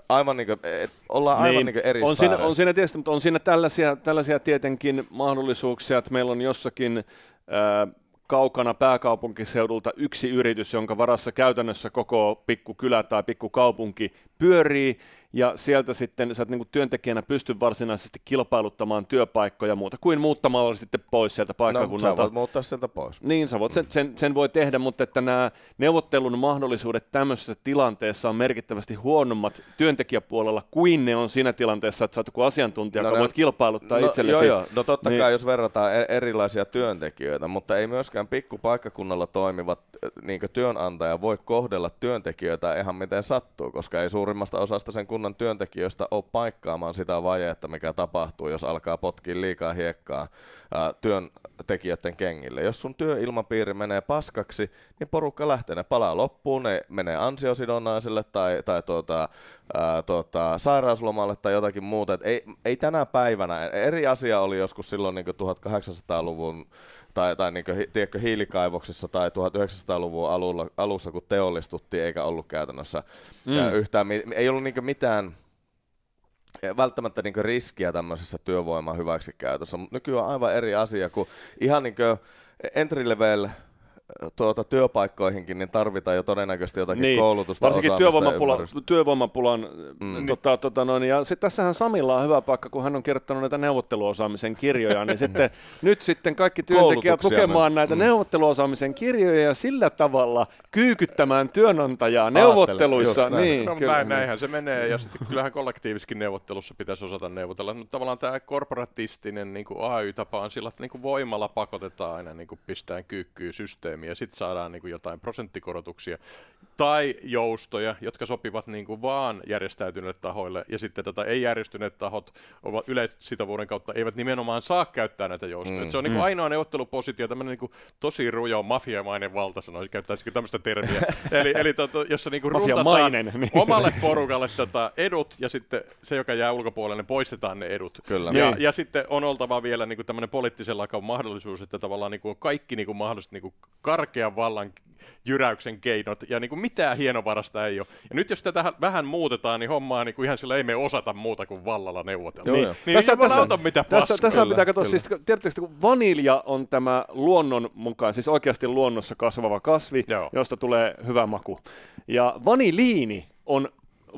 Aivan niin kuin, et, ollaan aivan niin, niin kuin eri on siinä, on siinä tietysti, mutta on siinä tällaisia, tällaisia tietenkin mahdollisuuksia, että meillä on jossakin... Äh, kaukana pääkaupunkiseudulta yksi yritys, jonka varassa käytännössä koko pikkukylä tai pikkukaupunki pyörii, ja sieltä sitten sä et niin kuin työntekijänä pysty varsinaisesti kilpailuttamaan työpaikkoja muuta kuin muuttamalla sitten pois sieltä paikkakunnalta. No, sä voit muuttaa sieltä pois. Niin, sä voit sen, sen, sen voi tehdä, mutta että nämä neuvottelun mahdollisuudet tämmöisessä tilanteessa on merkittävästi huonommat työntekijäpuolella kuin ne on siinä tilanteessa, että sä oot joku asiantuntija, no, joka no, voit kilpailuttaa no, itsellesi. Joo, joo. No totta niin. kai, jos verrataan e-, erilaisia työntekijöitä, mutta ei myöskään pikkupaikkakunnalla toimivat niin työnantaja voi kohdella työntekijöitä ihan miten sattuu, koska ei suurimmasta osasta sen kun kunnan työntekijöistä ole paikkaamaan sitä vajetta, mikä tapahtuu, jos alkaa potkia liikaa hiekkaa ää, työntekijöiden kengille. Jos sun työilmapiiri menee paskaksi, niin porukka lähtee, ne palaa loppuun, ne menee ansiosidonnaiselle tai, tai tuota, ää, tota, sairauslomalle tai jotakin muuta. Et ei, ei tänä päivänä, eri asia oli joskus silloin niin 1800-luvun tai, tai niin kuin, tiedätkö, hiilikaivoksissa tai 1900-luvun alulla, alussa, kun teollistuttiin eikä ollut käytännössä mm. yhtään, ei ollut niin mitään välttämättä niin riskiä tämmöisessä työvoiman hyväksikäytössä, mutta nykyään on aivan eri asia, kun ihan niin entry level tuota, työpaikkoihinkin, niin tarvitaan jo todennäköisesti jotakin niin. koulutusta, Varsinkin työvoimapula, työvoimapulan. Mm. Niin, tota, tota noin, ja sit, tässähän Samilla on hyvä paikka, kun hän on kirjoittanut näitä neuvotteluosaamisen kirjoja, niin sitten, nyt sitten kaikki työntekijät lukemaan näitä mm. neuvotteluosaamisen kirjoja ja sillä tavalla kyykyttämään työnantajaa Aattele, neuvotteluissa. Näin. Niin, no, kyllä. Näin, näinhän se menee, ja sitten kyllähän kollektiiviskin neuvottelussa pitäisi osata neuvotella, mutta no, tavallaan tämä korporatistinen niin AY-tapa on sillä, että niin voimalla pakotetaan aina niin pistään kyykkyyn systeemiin ja sitten saadaan niin kuin jotain prosenttikorotuksia tai joustoja, jotka sopivat niin kuin vaan järjestäytyneille tahoille, ja sitten tätä ei järjestyneet tahot ovat yleissitovuuden kautta eivät nimenomaan saa käyttää näitä joustoja. Mm. Se on niin kuin mm, mm. ainoa neuvottelupositio, tämmöinen niin kuin tosi rujo mafiamainen valta, sanoisin, käyttäisikö tämmöistä termiä. eli eli toto, jos se niin kuin niin. omalle porukalle tätä tota edut, ja sitten se, joka jää ulkopuolelle, niin poistetaan ne edut. Kyllä. Ja, niin. ja sitten on oltava vielä niin kuin tämmöinen poliittisen lakon mahdollisuus, että tavallaan niin kuin kaikki niin kuin mahdolliset niin kuin karkean vallan jyräyksen keinot, ja niin kuin mitään hienovarasta ei ole. Ja nyt jos tätä vähän muutetaan, niin hommaa niin kuin ihan sillä ei me osata muuta kuin vallalla neuvotella. Joo, niin, joo. niin tässä, on tässä, mitä tässä, tässä pitää katsoa, siis tiedättekö, kun vanilja on tämä luonnon mukaan, siis oikeasti luonnossa kasvava kasvi, joo. josta tulee hyvä maku. Ja vaniliini on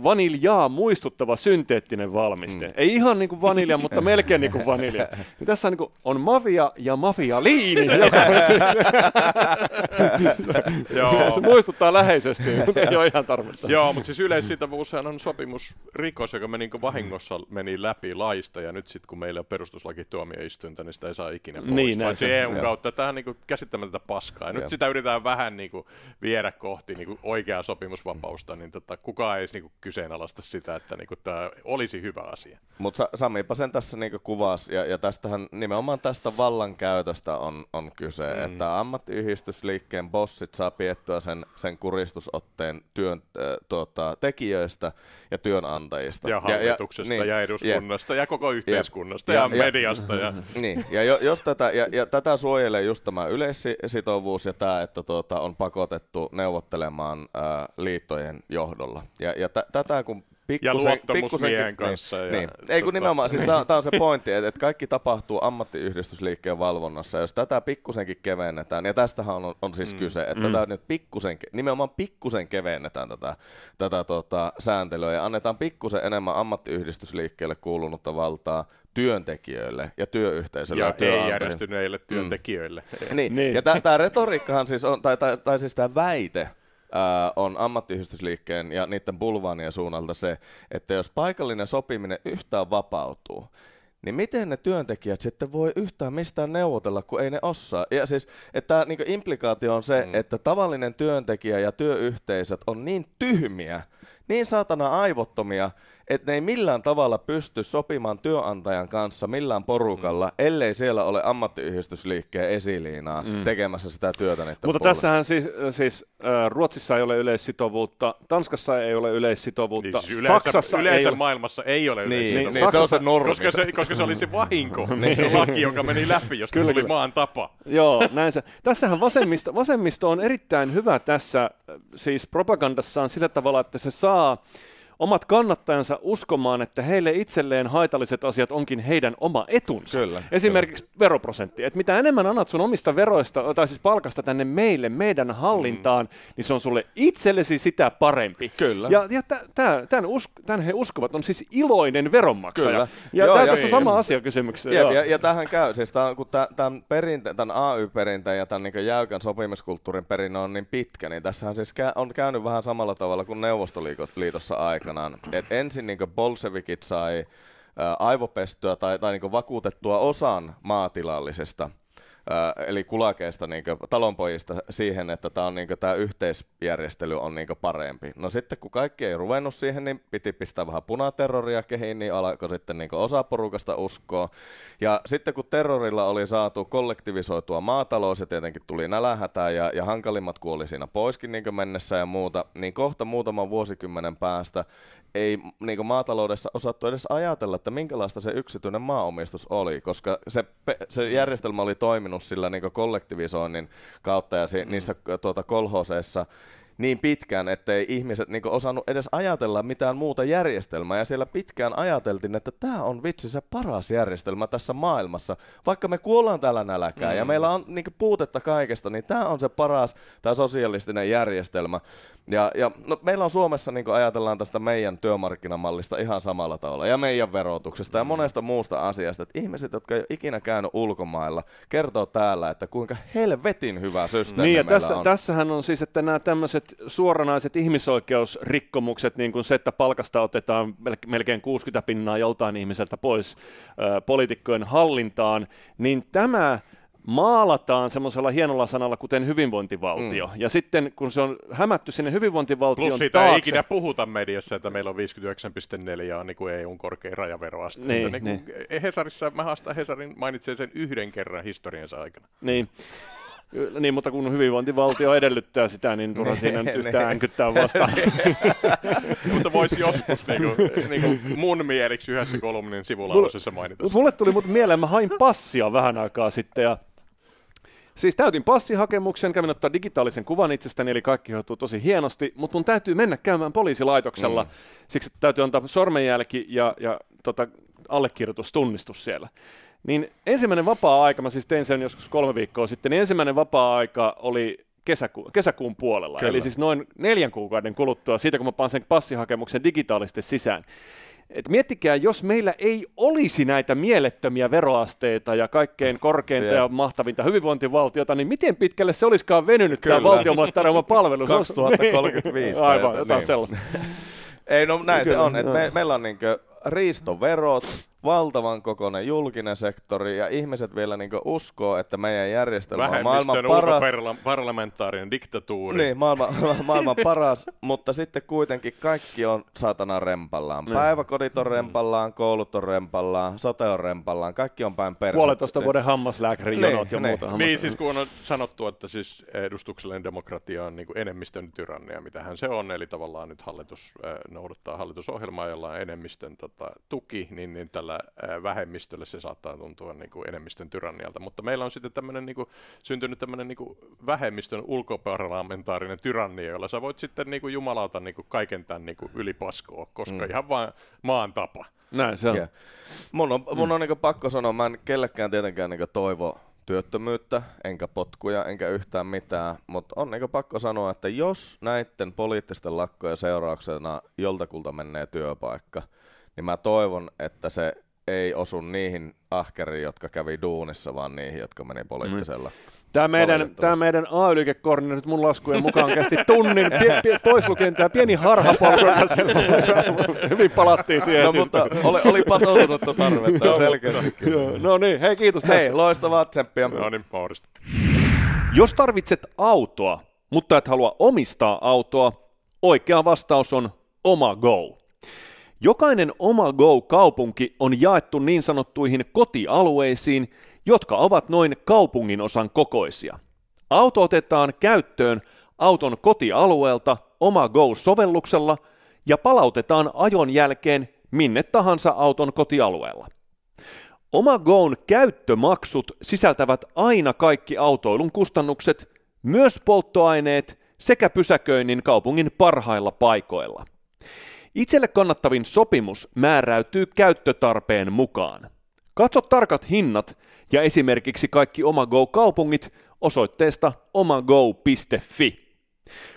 vaniljaa muistuttava synteettinen valmiste. Mm. Ei ihan niin kuin vanilja, mutta melkein niin kuin vanilja. Ja tässä on, niin kuin, on mafia ja mafialiini. Siis- se muistuttaa läheisesti, mutta ei ole ihan tarvetta. Joo, mutta siis yleissitovuushan on sopimusrikos, joka meni niin vahingossa meni läpi laista, ja nyt sitten kun meillä on perustuslakituomioistuinta, niin sitä ei saa ikinä pois. Niin, näin, se EUn e kautta, tämä on niin käsittämätöntä paskaa. Ja nyt sitä yritetään vähän niin kuin viedä kohti niin kuin oikeaa sopimusvapausta, niin tota, kukaan ei niin kuin kyseenalaista sitä, että niinku tämä olisi hyvä asia. Mutta Samipa sen tässä niinku kuvasi, ja, ja tästähän nimenomaan tästä vallankäytöstä on, on kyse, mm. että ammattiyhdistysliikkeen bossit saa piettyä sen, sen kuristusotteen työn, äh, tuota, tekijöistä ja työnantajista. Ja hallituksesta ja, ja, niin, ja eduskunnasta ja, ja koko yhteiskunnasta ja, ja, ja mediasta. Ja, ja. Niin, ja jos tätä, ja, ja tätä suojelee just tämä yleissitovuus ja tämä, että tuota, on pakotettu neuvottelemaan äh, liittojen johdolla. Ja, ja t- tätä kun pikkusen... Ja luottamusmiehen niin, kanssa. Niin, ja, niin. Tota, Ei kun tota- nimenomaan, siis niin. tämä on se pointti, että, että kaikki tapahtuu ammattiyhdistysliikkeen valvonnassa. Jos tätä pikkusenkin kevennetään, ja tästähän on, on siis mm. kyse, että mm. tätä nyt pikkusen, nimenomaan pikkusen kevennetään tätä, tätä tota, sääntelyä ja annetaan pikkusen enemmän ammattiyhdistysliikkeelle kuulunutta valtaa työntekijöille ja työyhteisölle. Ja, ja ei järjestyneille mm. työntekijöille. Mm. niin. niin, ja tämä retoriikkahan siis on, tai, tai, tai siis tämä väite, on ammattiyhdistysliikkeen ja niiden bulvaanien suunnalta se, että jos paikallinen sopiminen yhtään vapautuu, niin miten ne työntekijät sitten voi yhtään mistään neuvotella, kun ei ne osaa? Ja siis, että niin implikaatio on se, mm. että tavallinen työntekijä ja työyhteisöt on niin tyhmiä, niin saatana aivottomia, että ne ei millään tavalla pysty sopimaan työnantajan kanssa millään porukalla, mm. ellei siellä ole ammattiyhdistysliikkeen esiliinaa mm. tekemässä sitä työtä. Mutta puolesta. tässähän siis, äh, siis äh, Ruotsissa ei ole yleissitovuutta, Tanskassa ei ole yleissitovuutta, niin, siis yleensä, Saksassa yleensä ei ole. maailmassa ei ole niin, yleissitovuutta. Niin, niin, se on se Koska se, koska se se vahinko, niin. laki, joka meni läpi, jos tuli kyllä. maan tapa. Joo, näin se. Tässähän vasemmisto, vasemmisto on erittäin hyvä tässä äh, siis propagandassaan sillä tavalla, että se saa omat kannattajansa uskomaan, että heille itselleen haitalliset asiat onkin heidän oma etunsa. Kyllä, Esimerkiksi kyllä. veroprosentti. Et mitä enemmän annat sun omista veroista, tai siis palkasta tänne meille, meidän hallintaan, mm. niin se on sulle itsellesi sitä parempi. Kyllä. Ja, ja tämän, usk- tämän he uskovat, on siis iloinen veronmaksaja. Kyllä. Ja Joo, tämä ja tässä niin. sama asia kysymyksessä. Ja, ja, ja tähän käy, siis tämän, kun tämän, perinte, tämän AY-perinteen ja tämän niin jäykän sopimiskulttuurin perinne on niin pitkä, niin tässähän siis on käynyt vähän samalla tavalla kuin Neuvostoliitossa aikaa aikanaan. Et ensin niin bolsevikit sai aivopestyä tai, tai niin vakuutettua osan maatilallisesta – eli kulakeista niin talonpojista siihen, että tämä niin tämä yhteisjärjestely on niin parempi. No sitten kun kaikki ei ruvennut siihen, niin piti pistää vähän punaterroria kehiin, niin alkoi sitten niin osa porukasta uskoa. Ja sitten kun terrorilla oli saatu kollektivisoitua maatalous ja tietenkin tuli nälähätä ja, ja hankalimmat kuoli siinä poiskin niin mennessä ja muuta, niin kohta muutaman vuosikymmenen päästä ei niin maataloudessa osattu edes ajatella, että minkälaista se yksityinen maaomistus oli, koska se, se järjestelmä oli toiminut sillä niin kollektivisoinnin kautta ja si, mm. niissä tuota, kolhoseissa niin pitkään, ei ihmiset niin osannut edes ajatella mitään muuta järjestelmää. Ja siellä pitkään ajateltiin, että tämä on vitsi se paras järjestelmä tässä maailmassa. Vaikka me kuollaan täällä nälkään mm. ja meillä on niin puutetta kaikesta, niin tämä on se paras tämä sosialistinen järjestelmä. Ja, ja no, meillä on Suomessa, niin ajatellaan tästä meidän työmarkkinamallista ihan samalla tavalla ja meidän verotuksesta ja mm. monesta muusta asiasta. Että ihmiset, jotka ei ole ikinä käynyt ulkomailla, kertoo täällä, että kuinka helvetin hyvä systeemi niin, ja tässä, on. Tässähän on siis, että nämä tämmöiset suoranaiset ihmisoikeusrikkomukset, niin kuin se, että palkasta otetaan melkein 60 pinnaa joltain ihmiseltä pois poliitikkojen hallintaan, niin tämä maalataan semmoisella hienolla sanalla, kuten hyvinvointivaltio. Mm. Ja sitten kun se on hämätty sinne hyvinvointivaltion Plus siitä taakse, ei ikinä puhuta mediassa, että meillä on 59,4 niin kuin EUn korkein rajaveroaste. Niin, niin, niin. Hesarissa, mä haastan Hesarin, mainitsee sen yhden kerran historiansa aikana. Niin. Niin, mutta kun hyvinvointivaltio edellyttää sitä, niin turha niin, siinä nyt niin. yhtään änkyttää vastaan. Niin. mutta voisi joskus niin kuin, niin kuin mun mieliksi yhdessä kolumnin sivulausessa mainita. Mulle tuli mut mieleen, mä hain passia vähän aikaa sitten ja Siis täytin passihakemuksen, kävin ottaa digitaalisen kuvan itsestäni, eli kaikki hoituu tosi hienosti, mutta mun täytyy mennä käymään poliisilaitoksella, mm. siksi että täytyy antaa sormenjälki ja, ja tota, allekirjoitustunnistus siellä. Niin ensimmäinen vapaa-aika, mä siis tein sen joskus kolme viikkoa sitten, niin ensimmäinen vapaa-aika oli kesäku- kesäkuun puolella. Kyllä. Eli siis noin neljän kuukauden kuluttua siitä, kun mä paan sen passihakemuksen digitaalisesti sisään. Et miettikää, jos meillä ei olisi näitä mielettömiä veroasteita ja kaikkein korkeinta ja mahtavinta hyvinvointivaltiota, niin miten pitkälle se olisikaan venynyt Kyllä. tämä valtiolle palvelu? 2035. Niin. Aivan, jotain niin. sellaista. ei, no näin Kyllä. se on. Et me, meillä on niinkö riistoverot, valtavan kokoinen julkinen sektori ja ihmiset vielä niin uskoo, että meidän järjestelmä on maailman paras. parlamentaarinen diktatuuri. Niin, maailman, maailman paras, mutta sitten kuitenkin kaikki on saatana rempallaan. Mm. Päiväkodit on rempallaan, koulut on rempallaan, sote on rempallaan, kaikki on päin persettä. Puolitoista vuoden hammaslääkäri niin, ja niin. muuta. Hammas... Niin, siis kun on sanottu, että siis edustuksellinen demokratia on niin enemmistön tyrannia, mitä hän se on, eli tavallaan nyt hallitus eh, noudattaa hallitusohjelmaa, jolla on enemmistön tota, tuki, niin, niin tällä pienellä vähemmistölle se saattaa tuntua niin kuin enemmistön tyrannialta, mutta meillä on sitten tämmöinen niin kuin, syntynyt tämmöinen niin kuin vähemmistön ulkoparlamentaarinen tyrannia, jolla sä voit sitten niin kuin jumalauta niin kuin kaiken tämän niin kuin ylipaskoa, koska mm. ihan vaan maan tapa. Näin se on. Yeah. Mun on, mun mm. on niin pakko sanoa, mä en kellekään tietenkään niin toivo työttömyyttä, enkä potkuja, enkä yhtään mitään, mutta on niin pakko sanoa, että jos näiden poliittisten lakkojen seurauksena joltakulta menee työpaikka – niin mä toivon, että se ei osu niihin ahkeriin, jotka kävi duunissa, vaan niihin, jotka meni poliittisella. Mm. Niin. Tämä meidän, tämä meidän ay liikekorni nyt mun laskujen mukaan kesti tunnin, pie, pie, pois lukien tämä pieni harha hyvin palattiin siihen. No mutta oli, oli patoutunutta tarvetta no, selkeästi. no niin, hei kiitos Hei, loistavaa tsemppiä. No niin, pohdista. Jos tarvitset autoa, mutta et halua omistaa autoa, oikea vastaus on oma go. Jokainen oma Go-kaupunki on jaettu niin sanottuihin kotialueisiin, jotka ovat noin kaupungin osan kokoisia. Auto otetaan käyttöön auton kotialueelta oma Go-sovelluksella ja palautetaan ajon jälkeen minne tahansa auton kotialueella. Oma Goon käyttömaksut sisältävät aina kaikki autoilun kustannukset, myös polttoaineet sekä pysäköinnin kaupungin parhailla paikoilla – Itselle kannattavin sopimus määräytyy käyttötarpeen mukaan. Katso tarkat hinnat ja esimerkiksi kaikki Omago-kaupungit osoitteesta omago.fi.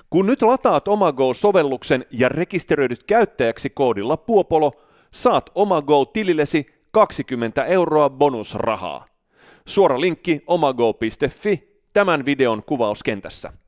Kun nyt lataat Omago-sovelluksen ja rekisteröidyt käyttäjäksi koodilla Puopolo, saat Omago-tilillesi 20 euroa bonusrahaa. Suora linkki omago.fi tämän videon kuvauskentässä.